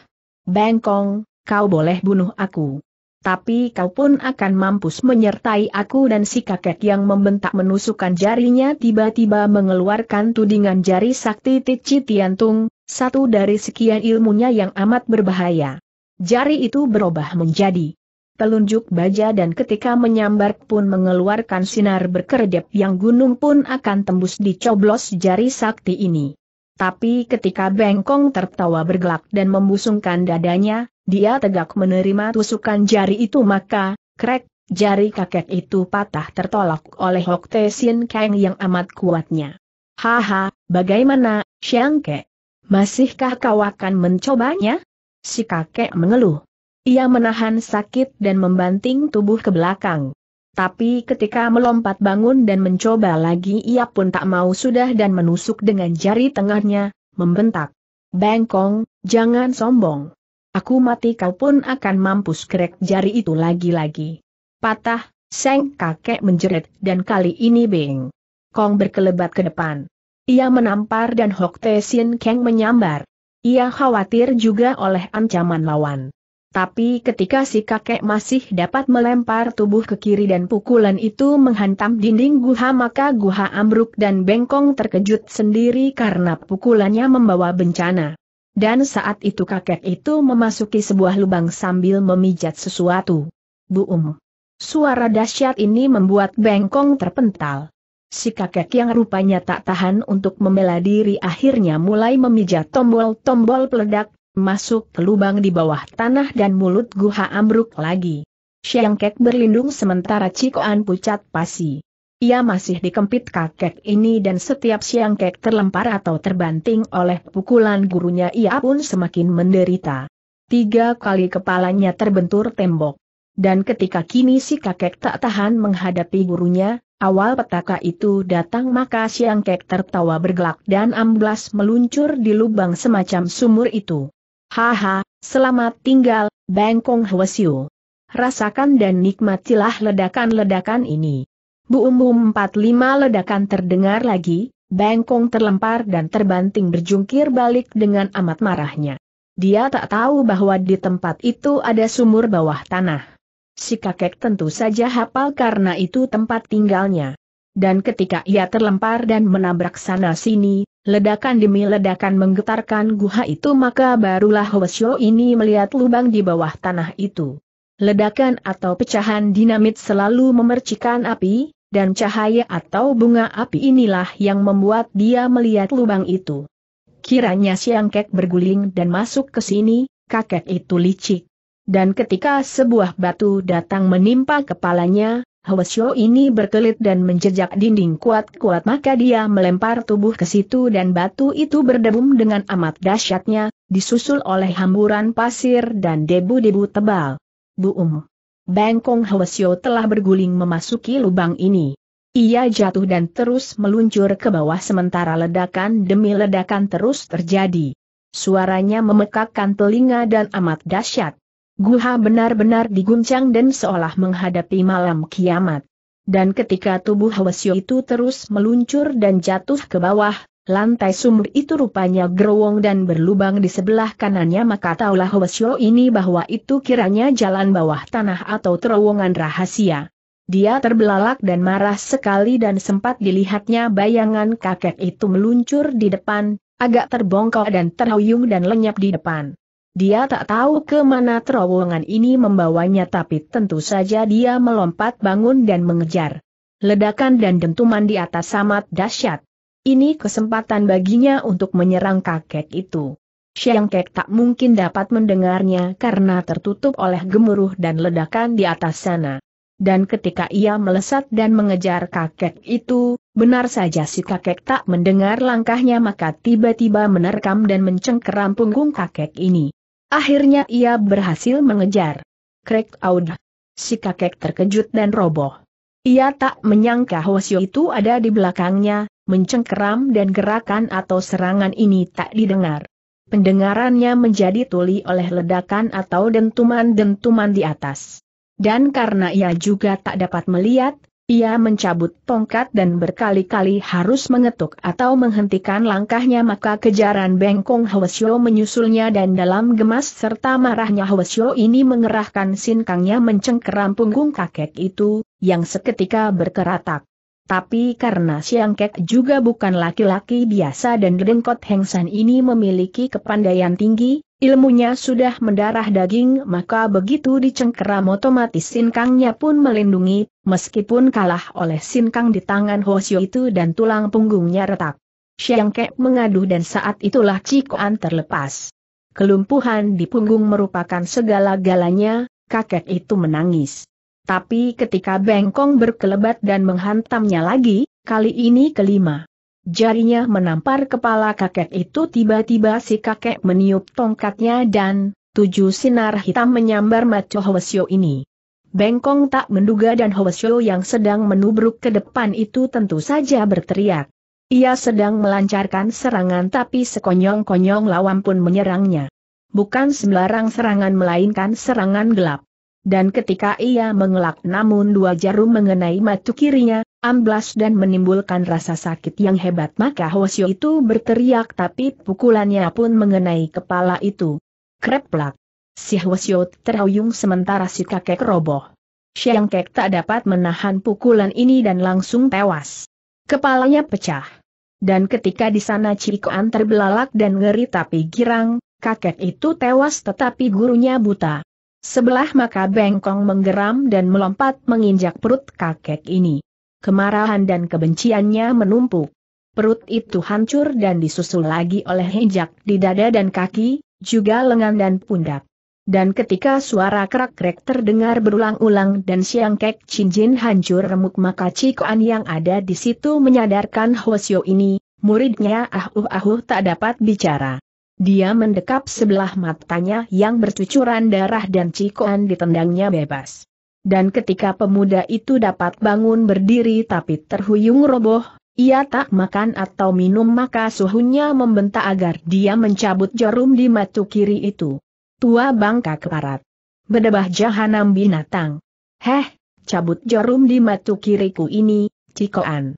Bengkong, kau boleh bunuh aku. Tapi kau pun akan mampus menyertai aku dan si kakek yang membentak menusukkan jarinya tiba-tiba mengeluarkan tudingan jari sakti Tici Tiantung, satu dari sekian ilmunya yang amat berbahaya. Jari itu berubah menjadi Telunjuk baja dan ketika menyambar pun mengeluarkan sinar berkedip yang gunung pun akan tembus dicoblos jari sakti ini. Tapi ketika Bengkong tertawa bergelak dan membusungkan dadanya, dia tegak menerima tusukan jari itu maka, krek, jari kakek itu patah tertolak oleh Hok Te Sin Kang yang amat kuatnya. Haha, bagaimana, Ke? Masihkah kau akan mencobanya? Si kakek mengeluh. Ia menahan sakit dan membanting tubuh ke belakang. Tapi ketika melompat bangun dan mencoba lagi ia pun tak mau sudah dan menusuk dengan jari tengahnya, membentak. Bengkong, jangan sombong. Aku mati kau pun akan mampus krek jari itu lagi-lagi. Patah, seng kakek menjerit dan kali ini Beng. Kong berkelebat ke depan. Ia menampar dan Hok Te Sin Keng menyambar. Ia khawatir juga oleh ancaman lawan. Tapi ketika si kakek masih dapat melempar tubuh ke kiri dan pukulan itu menghantam dinding guha maka guha ambruk dan bengkong terkejut sendiri karena pukulannya membawa bencana. Dan saat itu kakek itu memasuki sebuah lubang sambil memijat sesuatu. Buum. Suara dahsyat ini membuat bengkong terpental. Si kakek yang rupanya tak tahan untuk membela diri akhirnya mulai memijat tombol-tombol peledak masuk ke lubang di bawah tanah dan mulut guha ambruk lagi. Siang Kek berlindung sementara Cikoan pucat pasi. Ia masih dikempit kakek ini dan setiap Siang Kek terlempar atau terbanting oleh pukulan gurunya ia pun semakin menderita. Tiga kali kepalanya terbentur tembok. Dan ketika kini si kakek tak tahan menghadapi gurunya, awal petaka itu datang maka Siang Kek tertawa bergelak dan amblas meluncur di lubang semacam sumur itu. Haha, selamat tinggal, Bangkong Hwasyu. Rasakan dan nikmatilah ledakan-ledakan ini. Bu Umum 45 ledakan terdengar lagi, Bangkong terlempar dan terbanting berjungkir balik dengan amat marahnya. Dia tak tahu bahwa di tempat itu ada sumur bawah tanah. Si kakek tentu saja hafal karena itu tempat tinggalnya. Dan ketika ia terlempar dan menabrak sana-sini, Ledakan demi ledakan menggetarkan guha itu maka barulah Hwasyo ini melihat lubang di bawah tanah itu. Ledakan atau pecahan dinamit selalu memercikan api, dan cahaya atau bunga api inilah yang membuat dia melihat lubang itu. Kiranya siang kek berguling dan masuk ke sini, kakek itu licik. Dan ketika sebuah batu datang menimpa kepalanya, Hwasyo ini berkelit dan menjejak dinding kuat-kuat maka dia melempar tubuh ke situ dan batu itu berdebum dengan amat dahsyatnya, disusul oleh hamburan pasir dan debu-debu tebal. Um, bangkong Hwasyo telah berguling memasuki lubang ini. Ia jatuh dan terus meluncur ke bawah sementara ledakan demi ledakan terus terjadi. Suaranya memekakkan telinga dan amat dahsyat. Guha benar-benar diguncang dan seolah menghadapi malam kiamat. Dan ketika tubuh Hwasyo itu terus meluncur dan jatuh ke bawah, lantai sumur itu rupanya gerowong dan berlubang di sebelah kanannya maka taulah Hwasyo ini bahwa itu kiranya jalan bawah tanah atau terowongan rahasia. Dia terbelalak dan marah sekali dan sempat dilihatnya bayangan kakek itu meluncur di depan, agak terbongkok dan terhuyung dan lenyap di depan. Dia tak tahu ke mana terowongan ini membawanya tapi tentu saja dia melompat bangun dan mengejar. Ledakan dan dentuman di atas amat dahsyat. Ini kesempatan baginya untuk menyerang kakek itu. Siang Kek tak mungkin dapat mendengarnya karena tertutup oleh gemuruh dan ledakan di atas sana. Dan ketika ia melesat dan mengejar kakek itu, benar saja si kakek tak mendengar langkahnya maka tiba-tiba menerkam dan mencengkeram punggung kakek ini. Akhirnya ia berhasil mengejar. Krek Auda. Si kakek terkejut dan roboh. Ia tak menyangka Hwasyo itu ada di belakangnya, mencengkeram dan gerakan atau serangan ini tak didengar. Pendengarannya menjadi tuli oleh ledakan atau dentuman-dentuman di atas. Dan karena ia juga tak dapat melihat, ia mencabut tongkat dan berkali-kali harus mengetuk atau menghentikan langkahnya maka kejaran bengkong Hwasyo menyusulnya dan dalam gemas serta marahnya Hwasyo ini mengerahkan sinkangnya mencengkeram punggung kakek itu, yang seketika berkeratak. Tapi karena Siang Kek juga bukan laki-laki biasa dan Dengkot Hengsan ini memiliki kepandaian tinggi, Ilmunya sudah mendarah daging maka begitu dicengkeram otomatis sinkangnya pun melindungi, meskipun kalah oleh sinkang di tangan Hoshio itu dan tulang punggungnya retak. Siang Kek mengaduh dan saat itulah Cikoan terlepas. Kelumpuhan di punggung merupakan segala-galanya, kakek itu menangis. Tapi ketika Bengkong berkelebat dan menghantamnya lagi, kali ini kelima. Jarinya menampar kepala kakek itu tiba-tiba si kakek meniup tongkatnya dan, tujuh sinar hitam menyambar maco Hwasyo ini. Bengkong tak menduga dan Hwasyo yang sedang menubruk ke depan itu tentu saja berteriak. Ia sedang melancarkan serangan tapi sekonyong-konyong lawan pun menyerangnya. Bukan sembarang serangan melainkan serangan gelap. Dan ketika ia mengelak namun dua jarum mengenai matu kirinya, amblas dan menimbulkan rasa sakit yang hebat maka Hosio itu berteriak tapi pukulannya pun mengenai kepala itu. Kreplak. Si Hosio terhuyung sementara si kakek roboh. Siang Kek tak dapat menahan pukulan ini dan langsung tewas. Kepalanya pecah. Dan ketika di sana Cikoan terbelalak dan ngeri tapi girang, kakek itu tewas tetapi gurunya buta. Sebelah maka bengkong menggeram dan melompat menginjak perut kakek ini kemarahan dan kebenciannya menumpuk. Perut itu hancur dan disusul lagi oleh hijak di dada dan kaki, juga lengan dan pundak. Dan ketika suara kerak krek terdengar berulang-ulang dan siang kek cincin hancur remuk maka Cikoan yang ada di situ menyadarkan Hwasyo ini, muridnya ahuh-ahuh tak dapat bicara. Dia mendekap sebelah matanya yang bercucuran darah dan Cikoan ditendangnya bebas. Dan ketika pemuda itu dapat bangun berdiri tapi terhuyung roboh, ia tak makan atau minum maka suhunya membentak agar dia mencabut jarum di matu kiri itu. Tua bangka keparat. Bedebah jahanam binatang. Heh, cabut jarum di matu kiriku ini, Cikoan.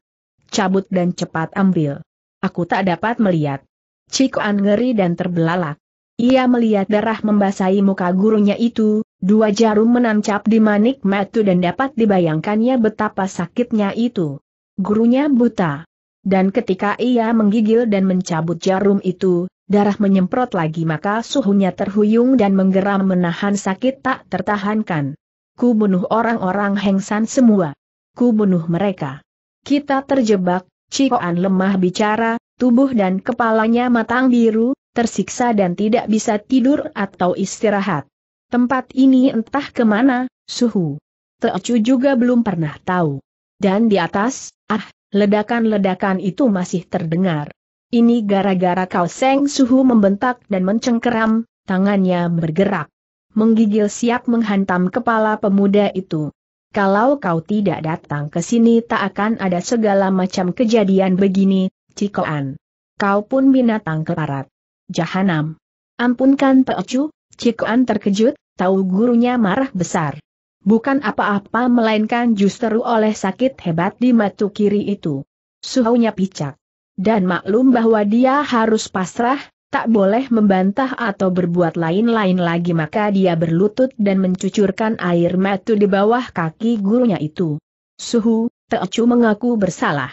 Cabut dan cepat ambil. Aku tak dapat melihat. Cikoan ngeri dan terbelalak. Ia melihat darah membasahi muka gurunya itu, Dua jarum menancap di manik metu dan dapat dibayangkannya betapa sakitnya itu. Gurunya buta. Dan ketika ia menggigil dan mencabut jarum itu, darah menyemprot lagi maka suhunya terhuyung dan menggeram menahan sakit tak tertahankan. Ku bunuh orang-orang hengsan semua. Ku bunuh mereka. Kita terjebak, Cikoan lemah bicara, tubuh dan kepalanya matang biru, tersiksa dan tidak bisa tidur atau istirahat. Tempat ini entah kemana, suhu. Teocu juga belum pernah tahu. Dan di atas, ah, ledakan-ledakan itu masih terdengar. Ini gara-gara kau Seng Suhu membentak dan mencengkeram, tangannya bergerak. Menggigil siap menghantam kepala pemuda itu. Kalau kau tidak datang ke sini tak akan ada segala macam kejadian begini, Cikoan. Kau pun binatang keparat. Jahanam. Ampunkan Teocu, Cikoan terkejut, tahu gurunya marah besar. Bukan apa-apa melainkan justru oleh sakit hebat di matu kiri itu. Suhunya picak. Dan maklum bahwa dia harus pasrah, tak boleh membantah atau berbuat lain-lain lagi maka dia berlutut dan mencucurkan air matu di bawah kaki gurunya itu. Suhu, Teocu mengaku bersalah.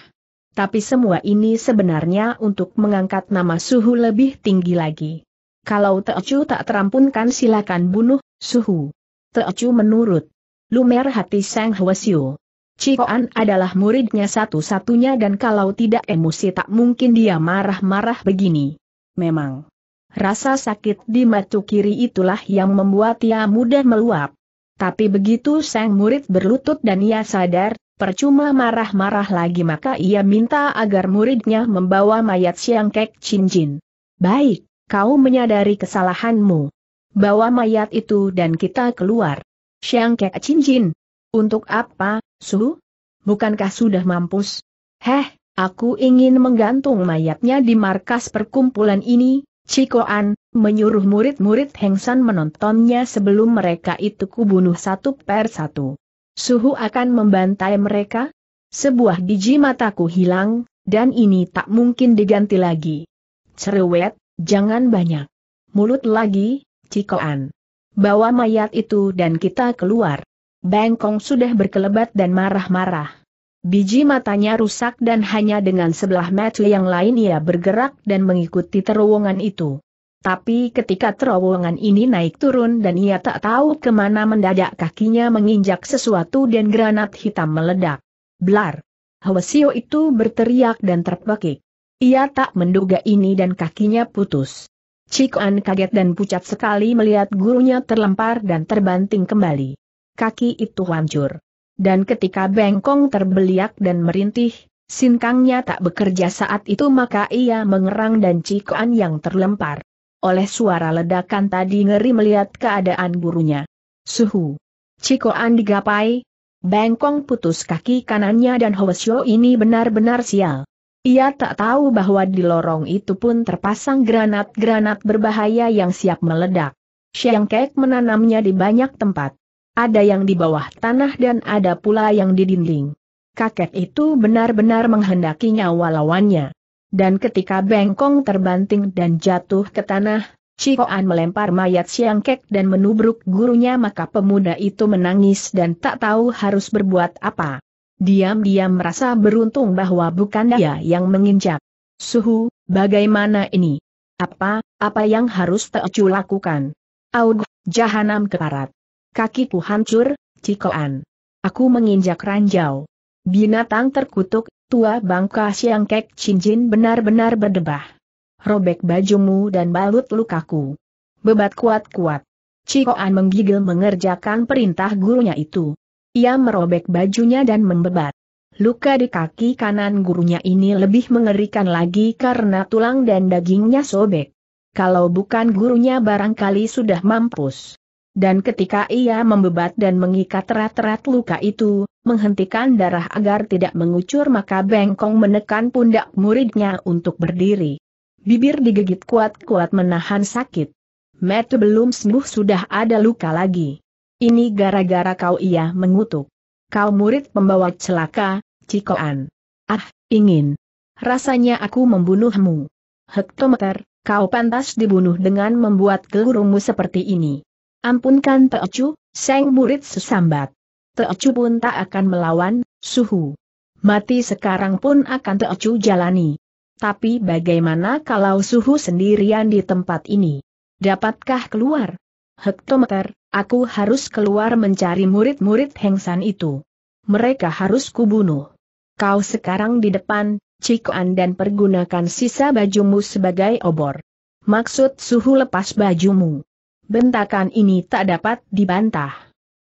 Tapi semua ini sebenarnya untuk mengangkat nama Suhu lebih tinggi lagi. Kalau Teocu tak terampunkan silakan bunuh Suhu. Teocu menurut. Lumer hati Sang Hwasyo. Cikoan adalah muridnya satu-satunya dan kalau tidak emosi tak mungkin dia marah-marah begini. Memang. Rasa sakit di matu kiri itulah yang membuat ia mudah meluap. Tapi begitu sang murid berlutut dan ia sadar, percuma marah-marah lagi maka ia minta agar muridnya membawa mayat Siang Kek cincin. Baik, kau menyadari kesalahanmu. Bawa mayat itu dan kita keluar. Siang kek cincin. Untuk apa, Su? Bukankah sudah mampus? Heh, aku ingin menggantung mayatnya di markas perkumpulan ini, Cikoan, menyuruh murid-murid Hengsan menontonnya sebelum mereka itu kubunuh satu per satu. Suhu akan membantai mereka? Sebuah biji mataku hilang, dan ini tak mungkin diganti lagi. Cerewet, jangan banyak. Mulut lagi, Cikoan. Bawa mayat itu dan kita keluar. Bengkong sudah berkelebat dan marah-marah. Biji matanya rusak dan hanya dengan sebelah mata yang lain ia bergerak dan mengikuti terowongan itu. Tapi ketika terowongan ini naik turun dan ia tak tahu kemana mendadak kakinya menginjak sesuatu dan granat hitam meledak. Blar! Hwasio itu berteriak dan terpekik. Ia tak menduga ini dan kakinya putus. Cikuan kaget dan pucat sekali melihat gurunya terlempar dan terbanting kembali. Kaki itu hancur. Dan ketika bengkong terbeliak dan merintih, sinkangnya tak bekerja saat itu maka ia mengerang dan cikuan yang terlempar. Oleh suara ledakan tadi ngeri melihat keadaan gurunya. Suhu. Cikuan digapai. Bengkong putus kaki kanannya dan Hwasyo ini benar-benar sial. Ia tak tahu bahwa di lorong itu pun terpasang granat-granat berbahaya yang siap meledak. Siang Kek menanamnya di banyak tempat. Ada yang di bawah tanah dan ada pula yang di dinding. Kakek itu benar-benar menghendaki nyawa lawannya. Dan ketika bengkong terbanting dan jatuh ke tanah, Cikoan melempar mayat Siang Kek dan menubruk gurunya maka pemuda itu menangis dan tak tahu harus berbuat apa. Diam-diam merasa beruntung bahwa bukan dia yang menginjak. Suhu, bagaimana ini? Apa, apa yang harus Teocu lakukan? Aug, jahanam keparat. Kakiku hancur, cikoan. Aku menginjak ranjau. Binatang terkutuk, tua bangka siang kek cincin benar-benar berdebah. Robek bajumu dan balut lukaku. Bebat kuat-kuat. Cikoan menggigil mengerjakan perintah gurunya itu. Ia merobek bajunya dan membebat. Luka di kaki kanan gurunya ini lebih mengerikan lagi karena tulang dan dagingnya sobek. Kalau bukan gurunya barangkali sudah mampus. Dan ketika ia membebat dan mengikat rat-rat luka itu, menghentikan darah agar tidak mengucur maka bengkong menekan pundak muridnya untuk berdiri. Bibir digigit kuat-kuat menahan sakit. Metu belum sembuh sudah ada luka lagi. Ini gara-gara kau ia mengutuk. Kau murid pembawa celaka, Cikoan. Ah, ingin. Rasanya aku membunuhmu. Hektometer, kau pantas dibunuh dengan membuat gelurumu seperti ini. Ampunkan Teocu, seng murid sesambat. Teocu pun tak akan melawan, suhu. Mati sekarang pun akan Teocu jalani. Tapi bagaimana kalau suhu sendirian di tempat ini? Dapatkah keluar? Hektometer, Aku harus keluar mencari murid-murid Hengsan itu. Mereka harus kubunuh. Kau sekarang di depan, Cikoan dan pergunakan sisa bajumu sebagai obor. Maksud suhu lepas bajumu. Bentakan ini tak dapat dibantah.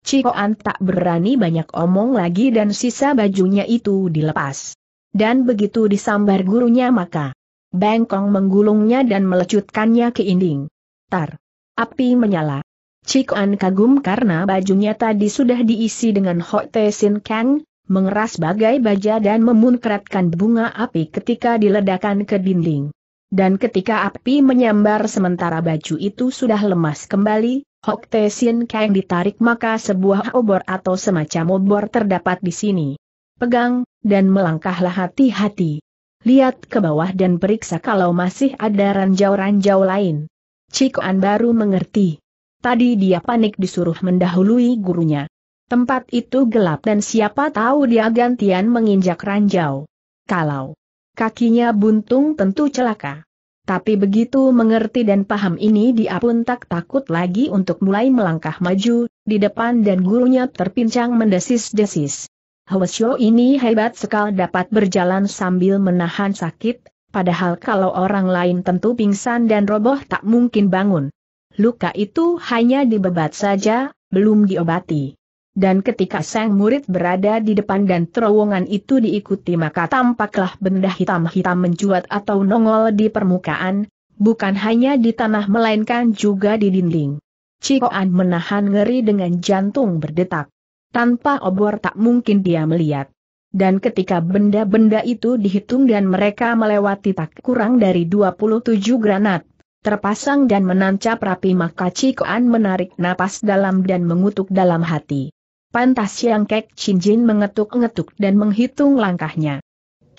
Cikoan tak berani banyak omong lagi dan sisa bajunya itu dilepas. Dan begitu disambar gurunya maka Bengkong menggulungnya dan melecutkannya ke inding. Tar. Api menyala. Cikuan kagum karena bajunya tadi sudah diisi dengan Hok Te Sin Kang, mengeras bagai baja dan memunkratkan bunga api ketika diledakan ke dinding. Dan ketika api menyambar sementara baju itu sudah lemas kembali, Hok Te Sin Kang ditarik maka sebuah obor atau semacam obor terdapat di sini. Pegang, dan melangkahlah hati-hati. Lihat ke bawah dan periksa kalau masih ada ranjau-ranjau lain. Cikuan baru mengerti tadi dia panik disuruh mendahului gurunya. Tempat itu gelap dan siapa tahu dia gantian menginjak ranjau. Kalau kakinya buntung tentu celaka. Tapi begitu mengerti dan paham ini dia pun tak takut lagi untuk mulai melangkah maju, di depan dan gurunya terpincang mendesis-desis. Hwasyo ini hebat sekali dapat berjalan sambil menahan sakit, padahal kalau orang lain tentu pingsan dan roboh tak mungkin bangun luka itu hanya dibebat saja, belum diobati. Dan ketika sang murid berada di depan dan terowongan itu diikuti maka tampaklah benda hitam-hitam mencuat atau nongol di permukaan, bukan hanya di tanah melainkan juga di dinding. Cikoan menahan ngeri dengan jantung berdetak. Tanpa obor tak mungkin dia melihat. Dan ketika benda-benda itu dihitung dan mereka melewati tak kurang dari 27 granat, terpasang dan menancap rapi maka Cikoan menarik napas dalam dan mengutuk dalam hati. Pantas siang Kek Cinjin mengetuk-ngetuk dan menghitung langkahnya.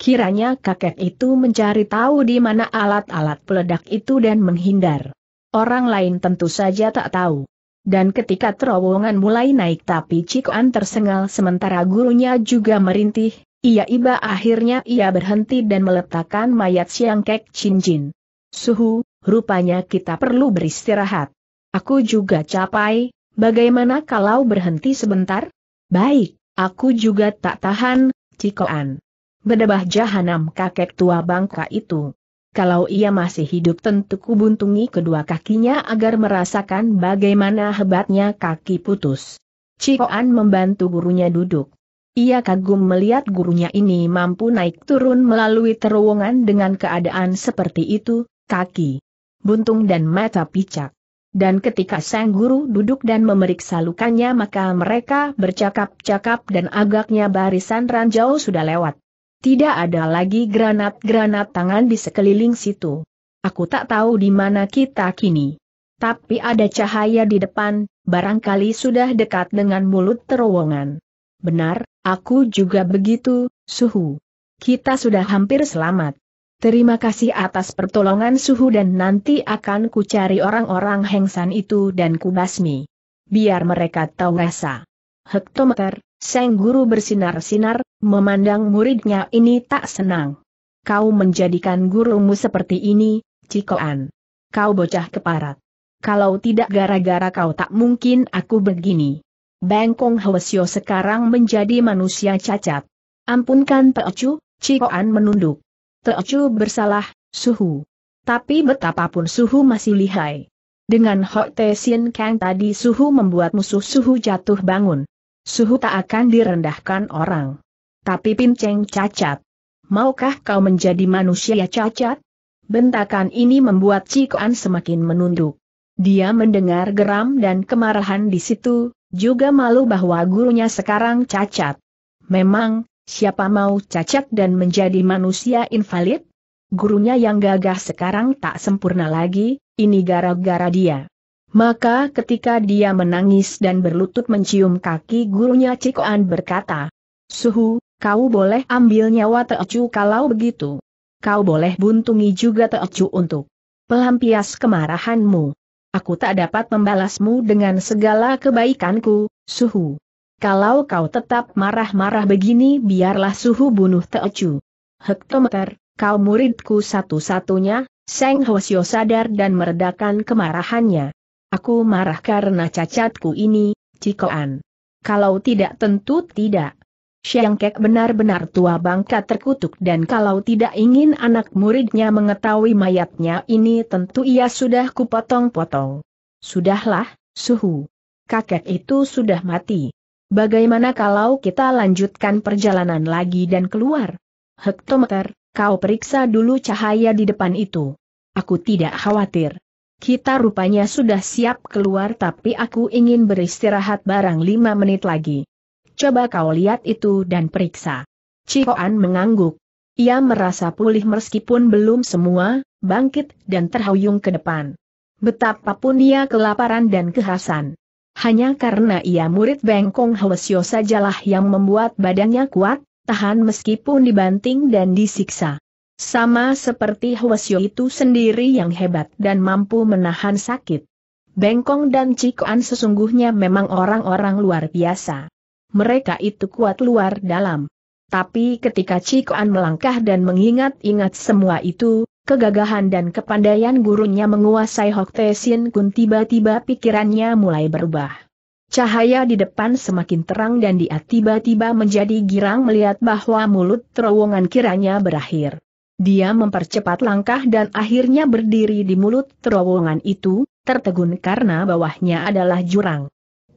Kiranya kakek itu mencari tahu di mana alat-alat peledak itu dan menghindar. Orang lain tentu saja tak tahu. Dan ketika terowongan mulai naik tapi Cikoan tersengal sementara gurunya juga merintih, ia iba akhirnya ia berhenti dan meletakkan mayat Siang Kek Jin. Suhu, rupanya kita perlu beristirahat. Aku juga capai, bagaimana kalau berhenti sebentar? Baik, aku juga tak tahan, Cikoan. Bedebah jahanam kakek tua bangka itu. Kalau ia masih hidup tentu kubuntungi kedua kakinya agar merasakan bagaimana hebatnya kaki putus. Cikoan membantu gurunya duduk. Ia kagum melihat gurunya ini mampu naik turun melalui terowongan dengan keadaan seperti itu, kaki buntung dan mata picak. Dan ketika sang guru duduk dan memeriksa lukanya maka mereka bercakap-cakap dan agaknya barisan ranjau sudah lewat. Tidak ada lagi granat-granat tangan di sekeliling situ. Aku tak tahu di mana kita kini. Tapi ada cahaya di depan, barangkali sudah dekat dengan mulut terowongan. Benar, aku juga begitu, suhu. Kita sudah hampir selamat. Terima kasih atas pertolongan suhu dan nanti akan kucari orang-orang hengsan itu dan kubasmi. Biar mereka tahu rasa. Hektometer, Seng Guru bersinar-sinar, memandang muridnya ini tak senang. Kau menjadikan gurumu seperti ini, Cikoan. Kau bocah keparat. Kalau tidak gara-gara kau tak mungkin aku begini. Bengkong Hwasyo sekarang menjadi manusia cacat. Ampunkan Peocu, Cikoan menunduk. Teocu bersalah, Suhu. Tapi betapapun Suhu masih lihai. Dengan Hok Te Sien Kang tadi Suhu membuat musuh Suhu jatuh bangun. Suhu tak akan direndahkan orang. Tapi Pinceng cacat. Maukah kau menjadi manusia cacat? Bentakan ini membuat Cikuan semakin menunduk. Dia mendengar geram dan kemarahan di situ, juga malu bahwa gurunya sekarang cacat. Memang, Siapa mau cacat dan menjadi manusia invalid? Gurunya yang gagah sekarang tak sempurna lagi, ini gara-gara dia. Maka ketika dia menangis dan berlutut mencium kaki gurunya Cikoan berkata, Suhu, kau boleh ambil nyawa Teocu kalau begitu. Kau boleh buntungi juga Teocu untuk pelampias kemarahanmu. Aku tak dapat membalasmu dengan segala kebaikanku, Suhu. Kalau kau tetap marah-marah begini biarlah suhu bunuh Teocu. Hektometer, kau muridku satu-satunya, Seng Hwasyo sadar dan meredakan kemarahannya. Aku marah karena cacatku ini, Cikoan. Kalau tidak tentu tidak. Syangkek benar-benar tua bangka terkutuk dan kalau tidak ingin anak muridnya mengetahui mayatnya ini tentu ia sudah kupotong-potong. Sudahlah, suhu. Kakek itu sudah mati. Bagaimana kalau kita lanjutkan perjalanan lagi dan keluar? Hektometer, kau periksa dulu cahaya di depan itu. Aku tidak khawatir. Kita rupanya sudah siap keluar tapi aku ingin beristirahat barang lima menit lagi. Coba kau lihat itu dan periksa. Cikoan mengangguk. Ia merasa pulih meskipun belum semua, bangkit dan terhuyung ke depan. Betapapun dia kelaparan dan kehasan hanya karena ia murid Bengkong Hwasyo sajalah yang membuat badannya kuat, tahan meskipun dibanting dan disiksa. Sama seperti Hwasyo itu sendiri yang hebat dan mampu menahan sakit. Bengkong dan Cikoan sesungguhnya memang orang-orang luar biasa. Mereka itu kuat luar dalam. Tapi ketika Cikoan melangkah dan mengingat-ingat semua itu, Kegagahan dan kepandaian gurunya menguasai Hok Tae Kun tiba-tiba pikirannya mulai berubah. Cahaya di depan semakin terang dan dia tiba-tiba menjadi girang melihat bahwa mulut terowongan kiranya berakhir. Dia mempercepat langkah dan akhirnya berdiri di mulut terowongan itu, tertegun karena bawahnya adalah jurang.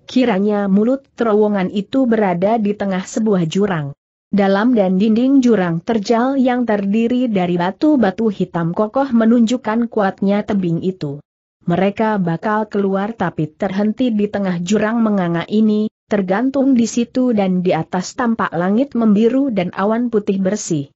Kiranya mulut terowongan itu berada di tengah sebuah jurang. Dalam dan dinding jurang terjal yang terdiri dari batu-batu hitam kokoh menunjukkan kuatnya tebing itu. Mereka bakal keluar tapi terhenti di tengah jurang menganga ini, tergantung di situ dan di atas tampak langit membiru dan awan putih bersih.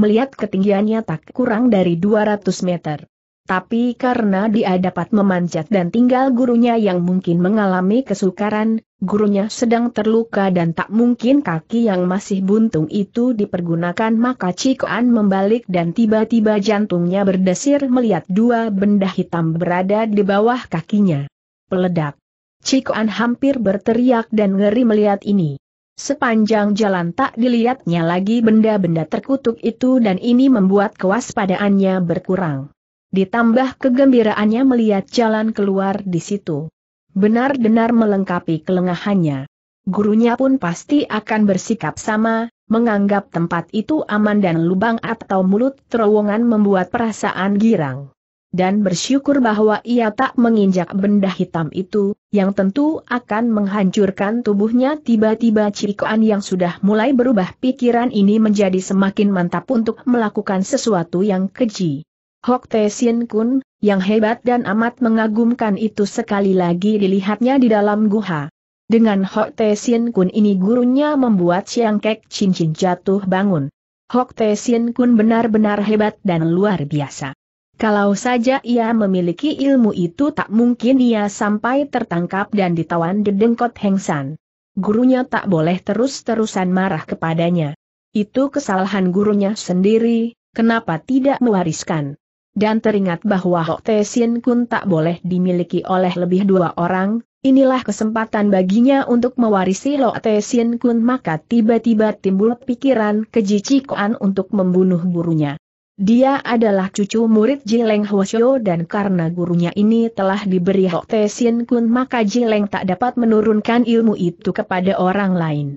Melihat ketinggiannya tak kurang dari 200 meter. Tapi karena dia dapat memanjat dan tinggal gurunya yang mungkin mengalami kesukaran, gurunya sedang terluka dan tak mungkin kaki yang masih buntung itu dipergunakan maka Cikoan membalik dan tiba-tiba jantungnya berdesir melihat dua benda hitam berada di bawah kakinya. Peledak. Cikoan hampir berteriak dan ngeri melihat ini. Sepanjang jalan tak dilihatnya lagi benda-benda terkutuk itu dan ini membuat kewaspadaannya berkurang. Ditambah kegembiraannya melihat jalan keluar di situ. Benar-benar melengkapi kelengahannya. Gurunya pun pasti akan bersikap sama, menganggap tempat itu aman dan lubang atau mulut terowongan membuat perasaan girang. Dan bersyukur bahwa ia tak menginjak benda hitam itu, yang tentu akan menghancurkan tubuhnya tiba-tiba Cikoan yang sudah mulai berubah pikiran ini menjadi semakin mantap untuk melakukan sesuatu yang keji. Hok Tae Sien Kun, yang hebat dan amat mengagumkan itu sekali lagi dilihatnya di dalam guha. Dengan Hok Tae Sien Kun ini gurunya membuat Siang Kek cincin jatuh bangun. Hok Tae Sien Kun benar-benar hebat dan luar biasa. Kalau saja ia memiliki ilmu itu tak mungkin ia sampai tertangkap dan ditawan dedengkot hengsan. Gurunya tak boleh terus-terusan marah kepadanya. Itu kesalahan gurunya sendiri, kenapa tidak mewariskan dan teringat bahwa Hok Te Kun tak boleh dimiliki oleh lebih dua orang, inilah kesempatan baginya untuk mewarisi Hok Te Kun maka tiba-tiba timbul pikiran kejicikoan untuk membunuh gurunya. Dia adalah cucu murid Jileng Hwasyo dan karena gurunya ini telah diberi Hok Te Kun maka Jileng tak dapat menurunkan ilmu itu kepada orang lain.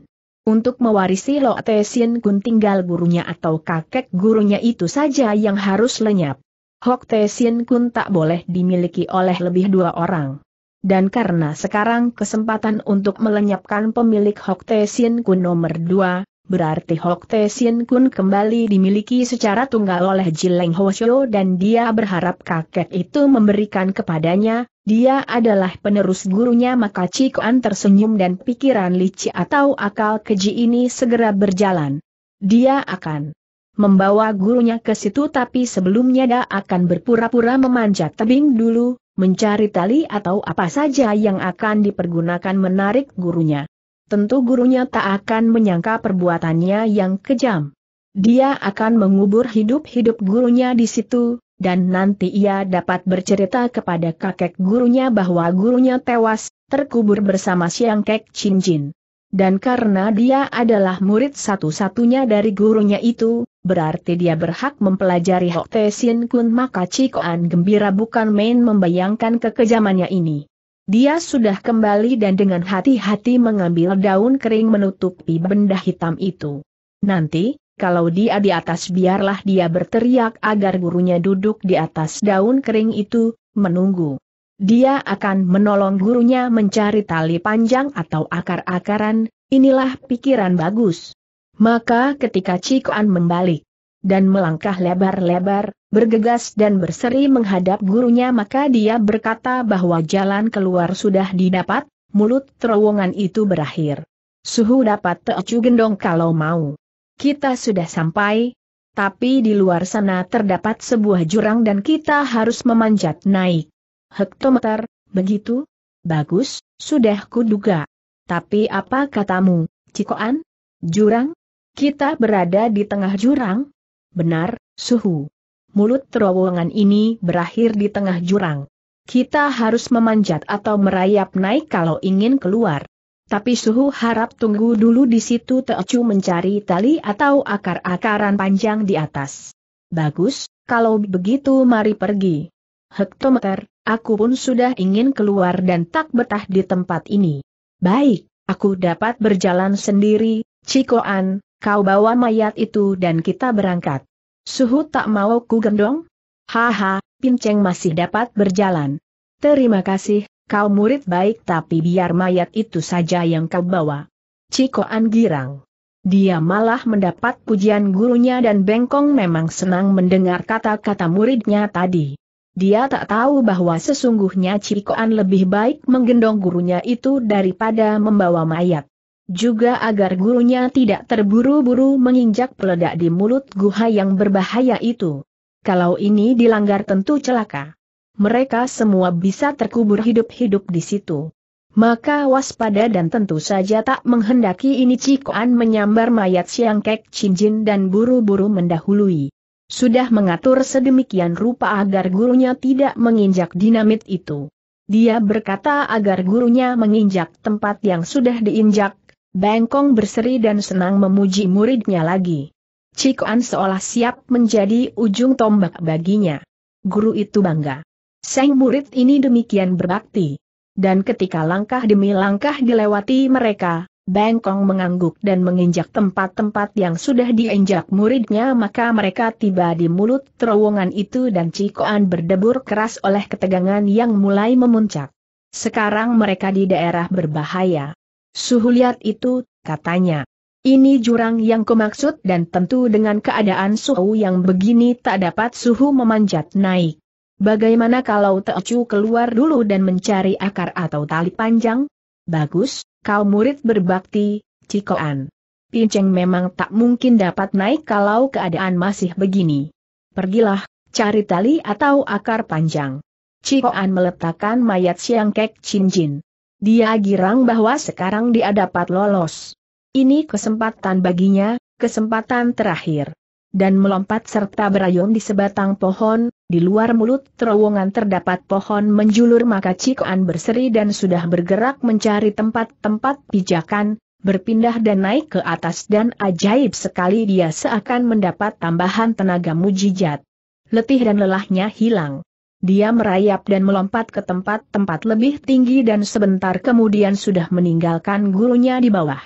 Untuk mewarisi Lo Te Kun tinggal gurunya atau kakek gurunya itu saja yang harus lenyap. Hok Te Sien Kun tak boleh dimiliki oleh lebih dua orang. Dan karena sekarang kesempatan untuk melenyapkan pemilik Hok Te Sien Kun nomor dua, berarti Hok Te Sien Kun kembali dimiliki secara tunggal oleh Jileng Ho Shio dan dia berharap kakek itu memberikan kepadanya, dia adalah penerus gurunya maka Cikuan tersenyum dan pikiran licik atau akal keji ini segera berjalan. Dia akan membawa gurunya ke situ tapi sebelumnya dia akan berpura-pura memanjat tebing dulu, mencari tali atau apa saja yang akan dipergunakan menarik gurunya. Tentu gurunya tak akan menyangka perbuatannya yang kejam. Dia akan mengubur hidup-hidup gurunya di situ, dan nanti ia dapat bercerita kepada kakek gurunya bahwa gurunya tewas, terkubur bersama Siang Kek Chin Jin. Dan karena dia adalah murid satu-satunya dari gurunya itu, berarti dia berhak mempelajari Hok Te Sin Kun maka Cikoan gembira bukan main membayangkan kekejamannya ini. Dia sudah kembali dan dengan hati-hati mengambil daun kering menutupi benda hitam itu. Nanti, kalau dia di atas biarlah dia berteriak agar gurunya duduk di atas daun kering itu, menunggu. Dia akan menolong gurunya mencari tali panjang atau akar-akaran, inilah pikiran bagus. Maka ketika Cikuan membalik dan melangkah lebar-lebar, bergegas dan berseri menghadap gurunya maka dia berkata bahwa jalan keluar sudah didapat, mulut terowongan itu berakhir. Suhu dapat teocu gendong kalau mau. Kita sudah sampai, tapi di luar sana terdapat sebuah jurang dan kita harus memanjat naik hektometer, begitu? Bagus, sudah kuduga. Tapi apa katamu, Cikoan? Jurang? Kita berada di tengah jurang? Benar, suhu. Mulut terowongan ini berakhir di tengah jurang. Kita harus memanjat atau merayap naik kalau ingin keluar. Tapi suhu harap tunggu dulu di situ Teocu mencari tali atau akar-akaran panjang di atas. Bagus, kalau begitu mari pergi. Hektometer, Aku pun sudah ingin keluar dan tak betah di tempat ini. Baik, aku dapat berjalan sendiri, Cikoan, kau bawa mayat itu dan kita berangkat. Suhu tak mau ku gendong? Haha, Pinceng masih dapat berjalan. Terima kasih, kau murid baik tapi biar mayat itu saja yang kau bawa. Cikoan girang. Dia malah mendapat pujian gurunya dan Bengkong memang senang mendengar kata-kata muridnya tadi. Dia tak tahu bahwa sesungguhnya Cikoan lebih baik menggendong gurunya itu daripada membawa mayat. Juga agar gurunya tidak terburu-buru menginjak peledak di mulut guha yang berbahaya itu. Kalau ini dilanggar tentu celaka. Mereka semua bisa terkubur hidup-hidup di situ. Maka waspada dan tentu saja tak menghendaki ini Cikoan menyambar mayat Siang Kek Cinjin dan buru-buru mendahului sudah mengatur sedemikian rupa agar gurunya tidak menginjak dinamit itu. Dia berkata agar gurunya menginjak tempat yang sudah diinjak, Bengkong berseri dan senang memuji muridnya lagi. Cikuan seolah siap menjadi ujung tombak baginya. Guru itu bangga. Seng murid ini demikian berbakti. Dan ketika langkah demi langkah dilewati mereka, Bengkong mengangguk dan menginjak tempat-tempat yang sudah diinjak muridnya maka mereka tiba di mulut terowongan itu dan Cikoan berdebur keras oleh ketegangan yang mulai memuncak. Sekarang mereka di daerah berbahaya. Suhu lihat itu, katanya. Ini jurang yang kumaksud dan tentu dengan keadaan suhu yang begini tak dapat suhu memanjat naik. Bagaimana kalau Teocu keluar dulu dan mencari akar atau tali panjang? Bagus, kau murid berbakti, Cikoan. Pinceng memang tak mungkin dapat naik kalau keadaan masih begini. Pergilah, cari tali atau akar panjang. Cikoan meletakkan mayat Siang Kek Jin. Dia girang bahwa sekarang dia dapat lolos. Ini kesempatan baginya, kesempatan terakhir dan melompat serta berayun di sebatang pohon, di luar mulut terowongan terdapat pohon menjulur maka Cikoan berseri dan sudah bergerak mencari tempat-tempat pijakan, berpindah dan naik ke atas dan ajaib sekali dia seakan mendapat tambahan tenaga mujijat. Letih dan lelahnya hilang. Dia merayap dan melompat ke tempat-tempat lebih tinggi dan sebentar kemudian sudah meninggalkan gurunya di bawah.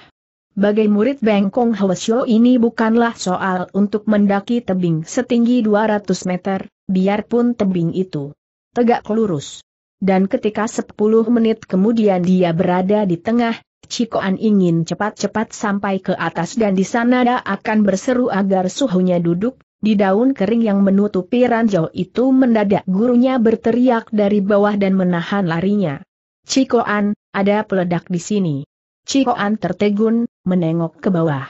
Bagai murid Bengkong Kong Hwasyo ini bukanlah soal untuk mendaki tebing setinggi 200 meter, biarpun tebing itu tegak lurus. Dan ketika 10 menit kemudian dia berada di tengah, Cikoan ingin cepat-cepat sampai ke atas dan di sana dia akan berseru agar suhunya duduk, di daun kering yang menutupi ranjau itu mendadak gurunya berteriak dari bawah dan menahan larinya. Cikoan, ada peledak di sini. Cikoan tertegun, menengok ke bawah.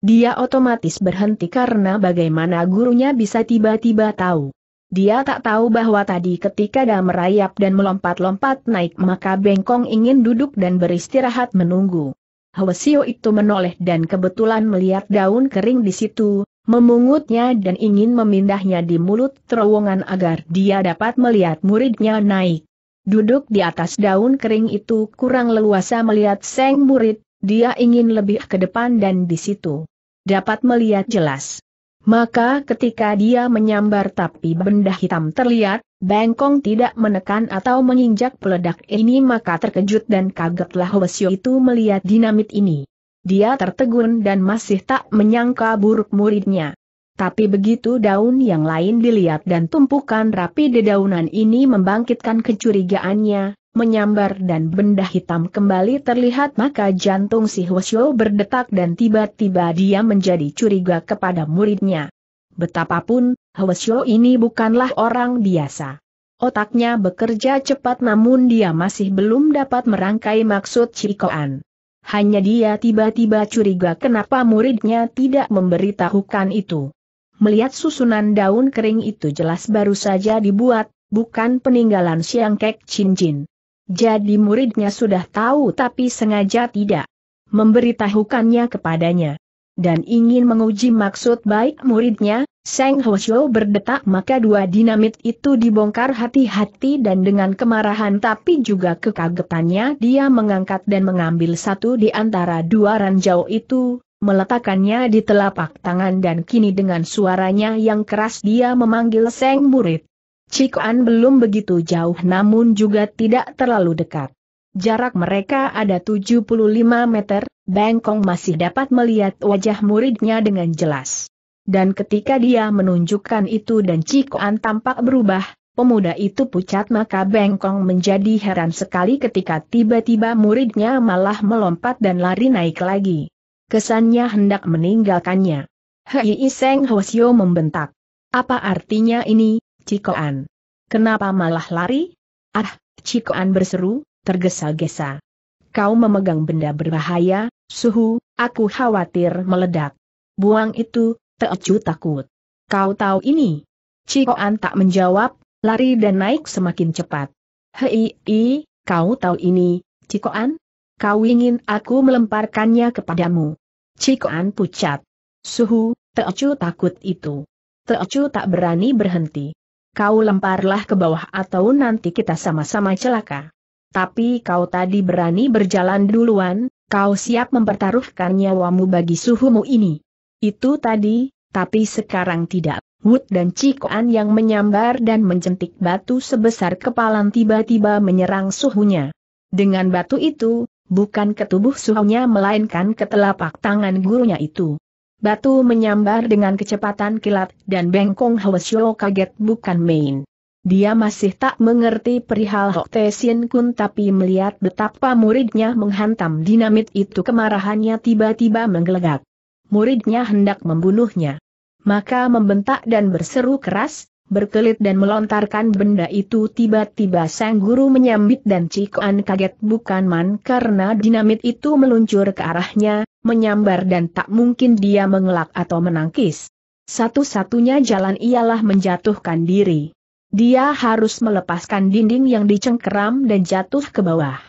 Dia otomatis berhenti karena bagaimana gurunya bisa tiba-tiba tahu. Dia tak tahu bahwa tadi ketika dia merayap dan melompat-lompat naik maka bengkong ingin duduk dan beristirahat menunggu. Hwasio itu menoleh dan kebetulan melihat daun kering di situ, memungutnya dan ingin memindahnya di mulut terowongan agar dia dapat melihat muridnya naik. Duduk di atas daun kering itu kurang leluasa melihat Seng murid, dia ingin lebih ke depan dan di situ dapat melihat jelas. Maka ketika dia menyambar tapi benda hitam terlihat, Bengkong tidak menekan atau menginjak peledak ini maka terkejut dan kagetlah Hwasyo itu melihat dinamit ini. Dia tertegun dan masih tak menyangka buruk muridnya. Tapi begitu daun yang lain dilihat dan tumpukan rapi dedaunan ini membangkitkan kecurigaannya, menyambar dan benda hitam kembali terlihat maka jantung si Hwasyo berdetak dan tiba-tiba dia menjadi curiga kepada muridnya. Betapapun, Hwasyo ini bukanlah orang biasa. Otaknya bekerja cepat namun dia masih belum dapat merangkai maksud Cikoan. Hanya dia tiba-tiba curiga kenapa muridnya tidak memberitahukan itu. Melihat susunan daun kering itu jelas baru saja dibuat, bukan peninggalan Siang Kek Cincin. Jadi muridnya sudah tahu tapi sengaja tidak memberitahukannya kepadanya. Dan ingin menguji maksud baik muridnya, Seng Hosyo berdetak maka dua dinamit itu dibongkar hati-hati dan dengan kemarahan tapi juga kekagetannya dia mengangkat dan mengambil satu di antara dua ranjau itu, meletakkannya di telapak tangan dan kini dengan suaranya yang keras dia memanggil Seng Murid. Cikuan belum begitu jauh namun juga tidak terlalu dekat. Jarak mereka ada 75 meter, Bengkong masih dapat melihat wajah muridnya dengan jelas. Dan ketika dia menunjukkan itu dan Cikuan tampak berubah, pemuda itu pucat maka Bengkong menjadi heran sekali ketika tiba-tiba muridnya malah melompat dan lari naik lagi kesannya hendak meninggalkannya. Hei Iseng Hwasyo membentak. Apa artinya ini, Cikoan? Kenapa malah lari? Ah, Cikoan berseru, tergesa-gesa. Kau memegang benda berbahaya, suhu, aku khawatir meledak. Buang itu, Teocu takut. Kau tahu ini? Cikoan tak menjawab, lari dan naik semakin cepat. Hei, i, kau tahu ini, Cikoan? Kau ingin aku melemparkannya kepadamu. Cikoan pucat. Suhu, Teocu takut itu. Teocu tak berani berhenti. Kau lemparlah ke bawah atau nanti kita sama-sama celaka. Tapi kau tadi berani berjalan duluan, kau siap mempertaruhkan nyawamu bagi suhumu ini. Itu tadi, tapi sekarang tidak. Wood dan Cikoan yang menyambar dan menjentik batu sebesar kepalan tiba-tiba menyerang suhunya. Dengan batu itu, bukan ke tubuh suhunya melainkan ke telapak tangan gurunya itu. Batu menyambar dengan kecepatan kilat dan Bengkong Hwasyo kaget bukan main. Dia masih tak mengerti perihal Hok Te Sien Kun tapi melihat betapa muridnya menghantam dinamit itu kemarahannya tiba-tiba menggelegak. Muridnya hendak membunuhnya. Maka membentak dan berseru keras, berkelit dan melontarkan benda itu tiba-tiba sang guru menyambit dan Cikoan kaget bukan man karena dinamit itu meluncur ke arahnya, menyambar dan tak mungkin dia mengelak atau menangkis. Satu-satunya jalan ialah menjatuhkan diri. Dia harus melepaskan dinding yang dicengkeram dan jatuh ke bawah.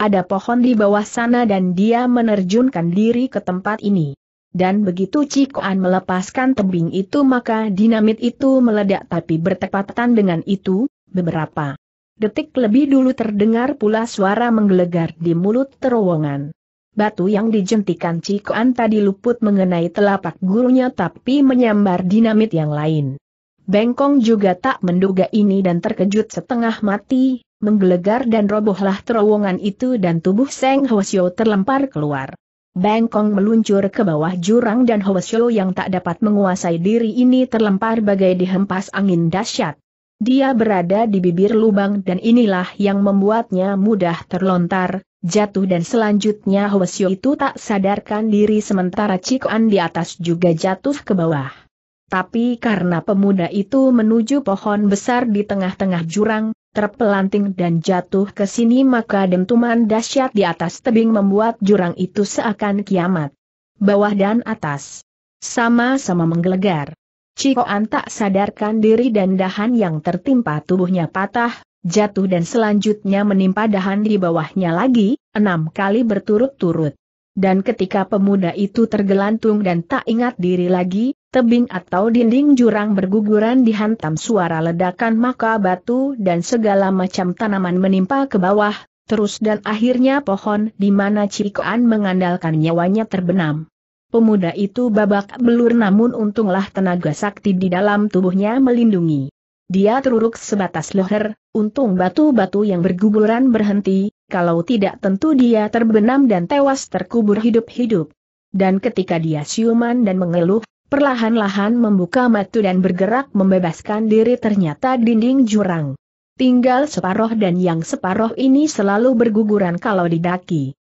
Ada pohon di bawah sana dan dia menerjunkan diri ke tempat ini. Dan begitu Cikoan melepaskan tebing itu maka dinamit itu meledak tapi bertepatan dengan itu, beberapa detik lebih dulu terdengar pula suara menggelegar di mulut terowongan. Batu yang dijentikan Cikoan tadi luput mengenai telapak gurunya tapi menyambar dinamit yang lain. Bengkong juga tak menduga ini dan terkejut setengah mati, menggelegar dan robohlah terowongan itu dan tubuh Seng Hwasyo terlempar keluar. Bengkong meluncur ke bawah jurang dan Hoesio yang tak dapat menguasai diri ini terlempar bagai dihempas angin dahsyat. Dia berada di bibir lubang dan inilah yang membuatnya mudah terlontar, jatuh dan selanjutnya Hoesio itu tak sadarkan diri sementara Cikuan di atas juga jatuh ke bawah. Tapi karena pemuda itu menuju pohon besar di tengah-tengah jurang, terpelanting dan jatuh ke sini maka dentuman dahsyat di atas tebing membuat jurang itu seakan kiamat. Bawah dan atas. Sama-sama menggelegar. Cikoan tak sadarkan diri dan dahan yang tertimpa tubuhnya patah, jatuh dan selanjutnya menimpa dahan di bawahnya lagi, enam kali berturut-turut. Dan ketika pemuda itu tergelantung dan tak ingat diri lagi, tebing atau dinding jurang berguguran dihantam suara ledakan maka batu dan segala macam tanaman menimpa ke bawah, terus dan akhirnya pohon di mana Cikoan mengandalkan nyawanya terbenam. Pemuda itu babak belur namun untunglah tenaga sakti di dalam tubuhnya melindungi. Dia teruruk sebatas leher, untung batu-batu yang berguguran berhenti, kalau tidak tentu dia terbenam dan tewas terkubur hidup-hidup. Dan ketika dia siuman dan mengeluh, perlahan-lahan membuka matu dan bergerak membebaskan diri ternyata dinding jurang. Tinggal separoh dan yang separoh ini selalu berguguran kalau didaki.